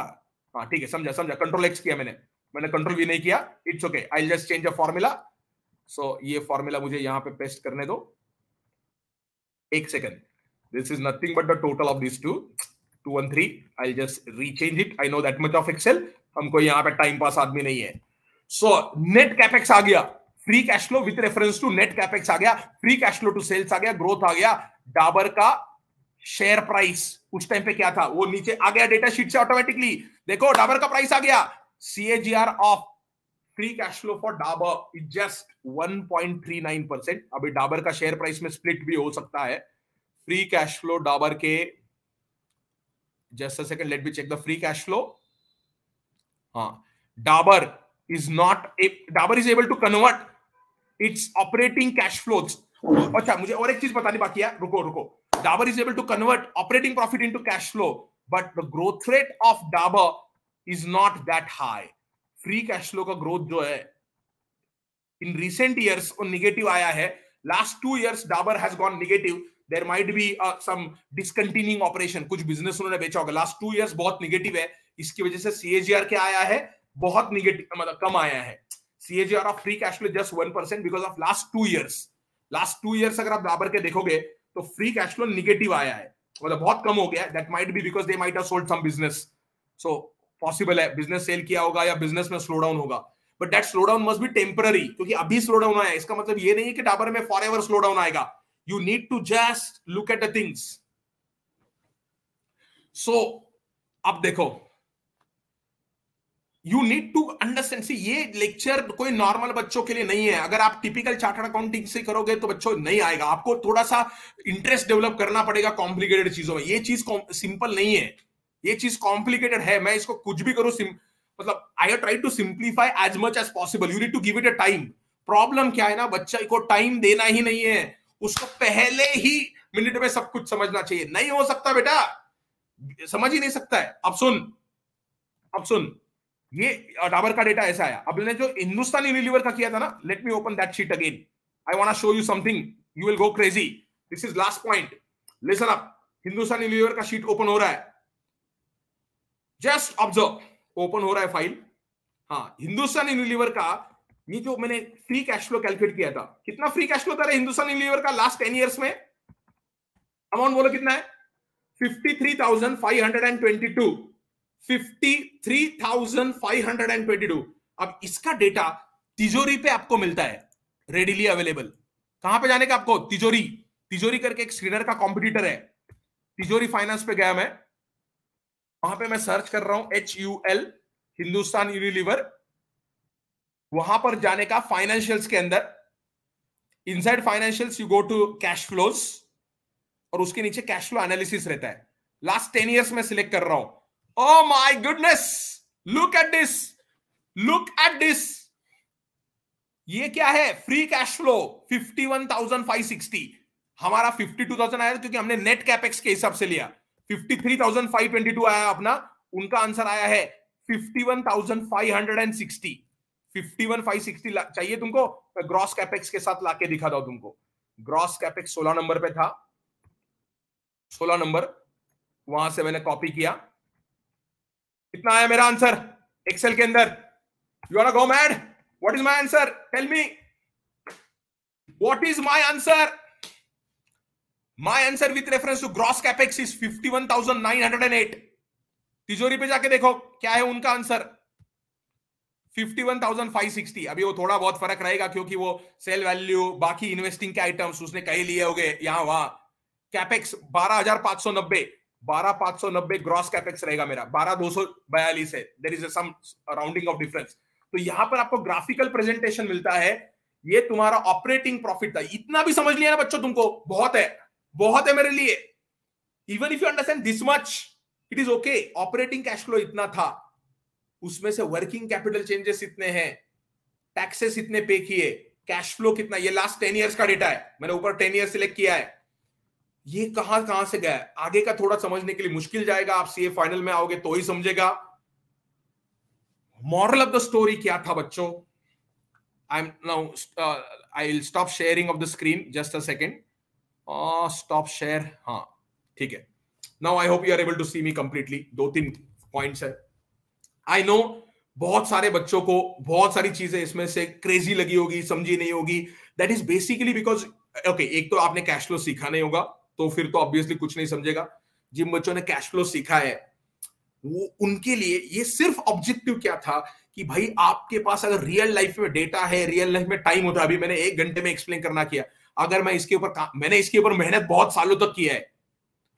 हाँ ठीक है समझा समझा कंट्रोल एक्स किया मैंने मैंने कंट्रोल भी नहीं किया it's okay I just change a formula so ये फॉर्मूला मुझे यहां पे पेस्ट करने दो एक सेकंड this is nothing but the total of this two two one three I just rechange it I know that much of Excel हमको यहां पे टाइम पास आदमी नहीं है सो नेट कैपेक्स आ गया free cash flow with reference to net capex आ गया free cash flow to sales आ गया ग्रोथ आ गया डाबर का शेयर प्राइस उस टाइम पे क्या था वो नीचे आ गया डेटा शीट से ऑटोमेटिकली देखो डाबर का प्राइस आ गया CAGR of free cash flow for Dabur is just 1.39 percent अभी डाबर का शेयर प्राइस में स्प्लिट भी हो सकता है फ्री कैश फ्लो डाबर के just a second let be check the free cash flow हाँ Dabur is not Dabur is able to convert its operating cash flows अच्छा मुझे और एक चीज बतानी बाकी है रुको रुको Dabur is able to convert operating profit into cash flow but the growth rate of Dabur is not that high free cash flow का ग्रोथ जो है इन रिसेंट ईयर्स वो निगेटिव आया है last two years Dabur has gone negative there might be some discontinuing operation कुछ business उन्होंने बेचा होगा लास्ट टू ईयर्स बहुत निगेटिव है इसकी वजह से सीएजीआर क्या आया है बहुत निगेटिव मतलब कम आया है CAGR of free cash flow just one percent because of last two years last two years अगर आप डाबर के देखोगे तो फ्री कैश फ्लो निगेटिव आया है मतलब बहुत कम हो गया that might be because they might have sold some business so possible है बिजनेस सेल किया होगा या बिजनेस में स्लो डाउन होगा but that slow down must be temporary क्योंकि अभी स्लो डाउन आया इसका मतलब ये नहीं है कि डाबर में फॉर एवर स्लो डाउन आएगा you need to just look at the things so अब देखो you need to understand see ये लेक्चर कोई नॉर्मल बच्चों के लिए नहीं है अगर आप टिपिकल चार्टर्ड अकाउंटिंग से करोगे तो बच्चों नहीं आएगा आपको थोड़ा सा इंटरेस्ट डेवलप करना पड़ेगा कॉम्प्लिकेटेड चीजों में ये चीज सिंपल नहीं है ये चीज कॉम्प्लिकेटेड है मैं इसको कुछ भी करूं मतलब I have tried to simplify as much as possible you need to give it a time problem क्या है ना बच्चा को टाइम देना ही नहीं है उसको पहले ही मिनट में सब कुछ समझना चाहिए नहीं हो सकता बेटा समझ ही नहीं सकता है अब सुन अब सुन ये डाबर का डेटा ऐसा आया अब ने जो हिंदुस्तानी रिलीवर का किया था ना let me open that sheet again I want to show you something you will go crazy this is last point listen up Hindustani Unilever का शीट ओपन हो रहा है जस्ट ऑब्जर्व ओपन हो रहा है फाइल हाँ हिंदुस्तान यूनिलीवर का ये जो मैंने फ्री कैश फ्लो कैलकुलेट किया था कितना फ्री कैश फ्लो था हिंदुस्तान यूनिलीवर का लास्ट टेन ईयर्स में अमाउंट बोलो कितना है fifty three thousand five hundred and twenty two fifty three thousand five hundred and twenty two अब इसका डेटा तिजोरी पे आपको मिलता है रेडिली अवेलेबल कहां पे जाने का आपको तिजोरी तिजोरी करके एक स्क्रीनर का कॉम्पिटिटर है तिजोरी फाइनेंस पे गया मैं वहां पे मैं सर्च कर रहा हूं H U L Hindustan Unilever वहां पर जाने का फाइनेंशियल्स के अंदर inside financials you go to cash flows और उसके नीचे कैश फ्लो एनालिसिस रहता है लास्ट टेन ईयर्स में सिलेक्ट कर रहा हूं oh my goodness look at this look at this ये क्या है free cash flow fifty one thousand five sixty हमारा फिफ्टी टू थाउजेंड आया क्योंकि हमने नेट कैपेक्स के हिसाब से लिया 53,522 आया अपना उनका आंसर आया है 51,560 51,560 चाहिए तुमको मैं ग्रॉस कैपेक्स के साथ लाके दिखा दो तुमको ग्रॉस कैपेक्स 16 नंबर पे था 16 नंबर वहां से मैंने कॉपी किया कितना आया मेरा आंसर एक्सेल के अंदर you are go mad what is my answer tell me what is my answer my answer with reference to gross capex is at Tijori पे जाके देखो क्या है उनका answer fifty one thousand sixty अभी वो थोड़ा बहुत फर्क रहेगा क्योंकि वो सेल वैल्यू बाकी इन्वेस्टिंग के आइटम्स उसने कहीं लिए गए यहां वहां कैपेक्स सौ नब्बे ग्रॉस कैपेक्स रहेगा मेरा बयालीस है there is some rounding off difference तो यहां पर आपको ग्राफिकल प्रेजेंटेशन मिलता है ये तुम्हारा ऑपरेटिंग प्रॉफिट था इतना भी समझ लिया ना बच्चों तुमको बहुत है बहुत है मेरे लिए even if you understand this much it is okay operating cash flow इतना था उसमें से वर्किंग कैपिटल चेंजेस इतने हैं टैक्सेस इतने पे किए कैश फ्लो कितना ये लास्ट टेन ईयर्स का डेटा है मैंने ऊपर टेन ईयर सिलेक्ट किया है ये कहां कहां से गया आगे का थोड़ा समझने के लिए मुश्किल जाएगा आप सीए फाइनल में आओगे तो ही समझेगा मॉरल ऑफ द स्टोरी क्या था बच्चों I am now I will stop sharing of the screen just a second stop share हाँ ठीक है now I hope you are able to see me completely दो तीन पॉइंट्स है आई नो बहुत सारे बच्चों को बहुत सारी चीजें इसमें से क्रेजी लगी होगी समझी नहीं होगी that is basically because okay एक तो आपने कैश फ्लो सीखा नहीं होगा तो फिर तो ऑब्वियसली कुछ नहीं समझेगा जिन बच्चों ने कैश फ्लो सीखा है वो उनके लिए ये सिर्फ ऑब्जेक्टिव क्या था कि भाई आपके पास अगर रियल लाइफ में डेटा है रियल लाइफ में टाइम होता है अभी मैंने एक घंटे में एक्सप्लेन करना किया अगर मैं इसके ऊपर मैंने इसके ऊपर मेहनत बहुत सालों तक की है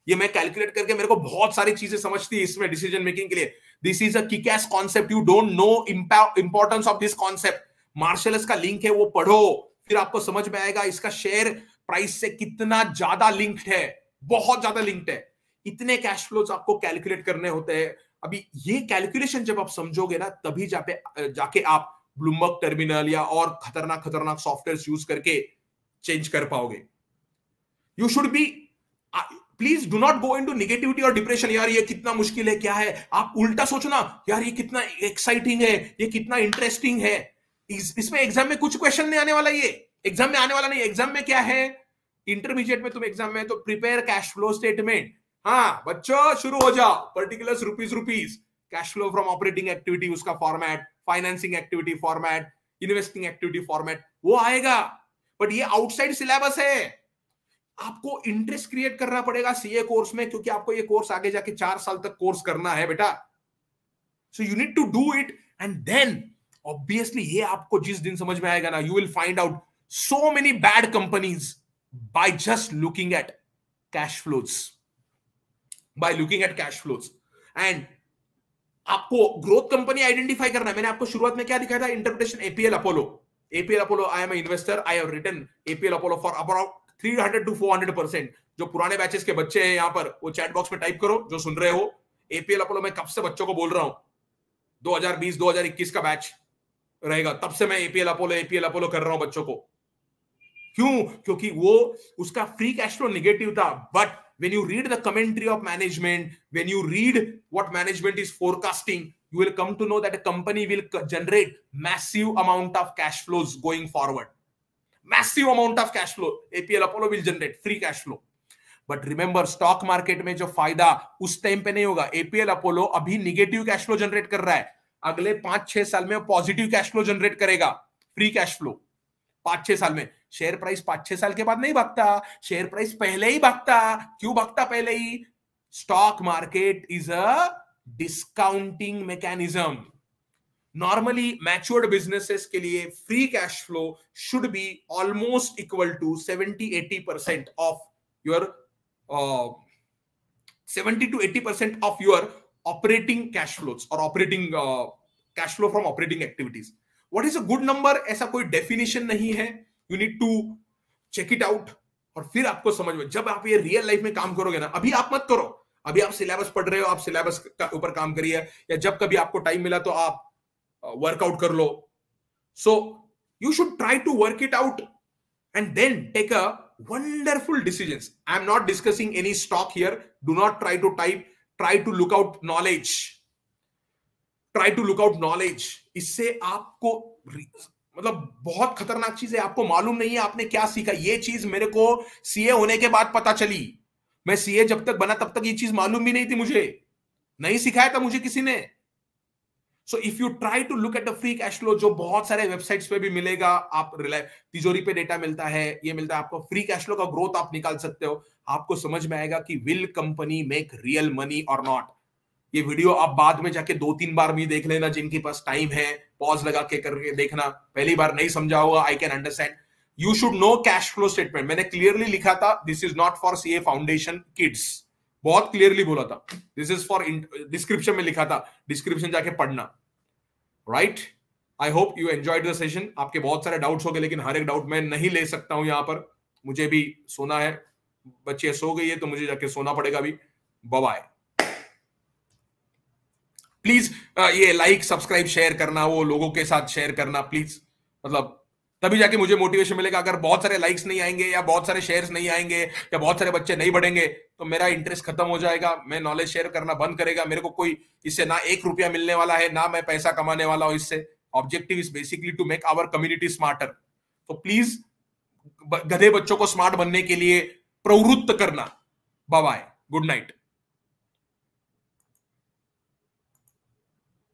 ये मैं कैलकुलेट करके मेरे को बहुत सारी चीजें समझती है इसमें डिसीजन मेकिंग के लिए this is us concept you don't know importance of this concept Marshall का लिंक है वो पढ़ो फिर आपको समझ में आएगा इसका शेयर प्राइस से कितना ज्यादा लिंक्ड है बहुत ज्यादा लिंक्ड है इतने कैश फ्लोज आपको कैलकुलेट करने होते हैं अभी ये कैलकुलेशन जब आप समझोगे ना तभी जाके जाके आप ब्लूमबर्ग टर्मिनल या और खतरनाक खतरनाक सॉफ्टवेयर यूज करके चेंज कर पाओगे you should be please do not go in to negativity और डिप्रेशन यार ये कितना मुश्किल है क्या है आप उल्टा सोचो ना यार ये कितना एक्साइटिंग है ये कितना इंटरेस्टिंग है इस, इसमें एग्जाम में कुछ क्वेश्चन नहीं आने वाला ये एग्जाम में आने वाला नहीं एग्जाम में क्या है इंटरमीडिएट में तुम एग्जाम में तो प्रिपेयर कैश फ्लो स्टेटमेंट हाँ बच्चों शुरू हो जाओ particular rupees rupees cash flow from operating activity उसका format financing activity format investing activity format वो आएगा बट ये आउटसाइड सिलेबस है आपको इंटरेस्ट क्रिएट करना पड़ेगा सीए कोर्स में क्योंकि आपको ये कोर्स आगे जाके चार साल तक कोर्स करना है बेटा so you need to do it and then obviously ये आपको जिस दिन समझ में आएगा ना you will find out so many bad companies by just looking at cash flows by looking at cash flows and आपको ग्रोथ कंपनी आइडेंटिफाई करना है मैंने आपको शुरुआत में क्या दिखाया था interpretation APL Apollo APL Apollo I am investor I have return APL Apollo for about 300 to 400 percent जो पुराने बैचेस के बच्चे हैं यहाँ पर वो चैट बॉक्स में टाइप करो जो सुन रहे हो एपीएल अपोलो मैं कब से बच्चों को बोल रहा हूँ 2020 2021 का बैच रहेगा तब से मैं एपीएल अपोलो एपीएल अपोलो कर रहा हूं बच्चों को क्यों क्योंकि वो उसका फ्री कैश फ्लो निगेटिव था but when you read the commentary of management when you read what management is forecasting you will come to know that a company will generate massive amount of cash flows going forward massive amount of cash flow apl apollo will generate free cash flow but remember stock market में जो फायदा उस time पे नहीं होगा APL Apollo अभी negative cash flow generate कर रहा है अगले पांच छह साल में पॉजिटिव कैश फ्लो जनरेट करेगा फ्री कैश फ्लो पांच छह साल में शेयर प्राइस पांच छह साल के बाद नहीं भागता शेयर प्राइस पहले ही भागता क्यों भागता पहले ही stock market is a discounting mechanism normally matured businesses के लिए free cash flow should be almost equal to seventy eighty percent of your seventy to eighty percent of your operating cash flow और operating cash flow from operating activities what is a good number ऐसा कोई definition नहीं है you need to check it out और फिर आपको समझ में जब आप ये रियल लाइफ में काम करोगे ना अभी आप मत करो अभी आप सिलेबस पढ़ रहे हो आप सिलेबस का ऊपर काम करिए या जब कभी आपको टाइम मिला तो आप वर्कआउट कर लो so you should try to work it out and then take a decision I am not discussing any stock here do not try to type try to look out knowledge try to look out knowledge इससे आपको मतलब बहुत खतरनाक चीज है आपको मालूम नहीं है आपने क्या सीखा ये चीज मेरे को सीए होने के बाद पता चली मैं सीए जब तक बना तब तक ये चीज मालूम भी नहीं थी मुझे नहीं सिखाया था मुझे किसी ने so if you try to look at the free cash flow जो बहुत सारे वेबसाइट्स पे भी मिलेगा आप रिलाय तिजोरी पे डेटा मिलता है ये मिलता है आपको फ्री कैश फ्लो का ग्रोथ आप निकाल सकते हो आपको समझ में आएगा कि will company make real money और नॉट ये वीडियो आप बाद में जाके दो तीन बार भी देख लेना जिनके पास टाइम है पॉज लगा के करके देखना पहली बार नहीं समझा होगा I can understand you should know cash flow statement मैंने क्लियरली लिखा था this is not for a foundation kids बहुत क्लियरली बोला था दिस इज फॉर डिस्क्रिप्शन में लिखा था डिस्क्रिप्शन जाके पढ़ना right I hope you enjoy the session आपके बहुत सारे डाउट्स हो गए लेकिन हर एक डाउट मैं नहीं ले सकता हूं यहां पर मुझे भी सोना है बच्चे सो गई है तो मुझे जाके सोना पड़ेगा अभी बबाए प्लीज ये लाइक सब्सक्राइब शेयर करना वो लोगों के साथ शेयर करना प्लीज मतलब तभी जाके मुझे मोटिवेशन मिलेगा अगर बहुत सारे लाइक्स नहीं आएंगे या बहुत सारे शेयर्स नहीं आएंगे या बहुत सारे बच्चे नहीं बढ़ेंगे तो मेरा इंटरेस्ट खत्म हो जाएगा मैं नॉलेज शेयर करना बंद करेगा मेरे को कोई इससे ना एक रुपया मिलने वाला है ना मैं पैसा कमाने वाला हूँ इससे objective is basically to make our community smarter तो प्लीज गधे बच्चों को स्मार्ट बनने के लिए प्रवृत्त करना बाय गुड नाइट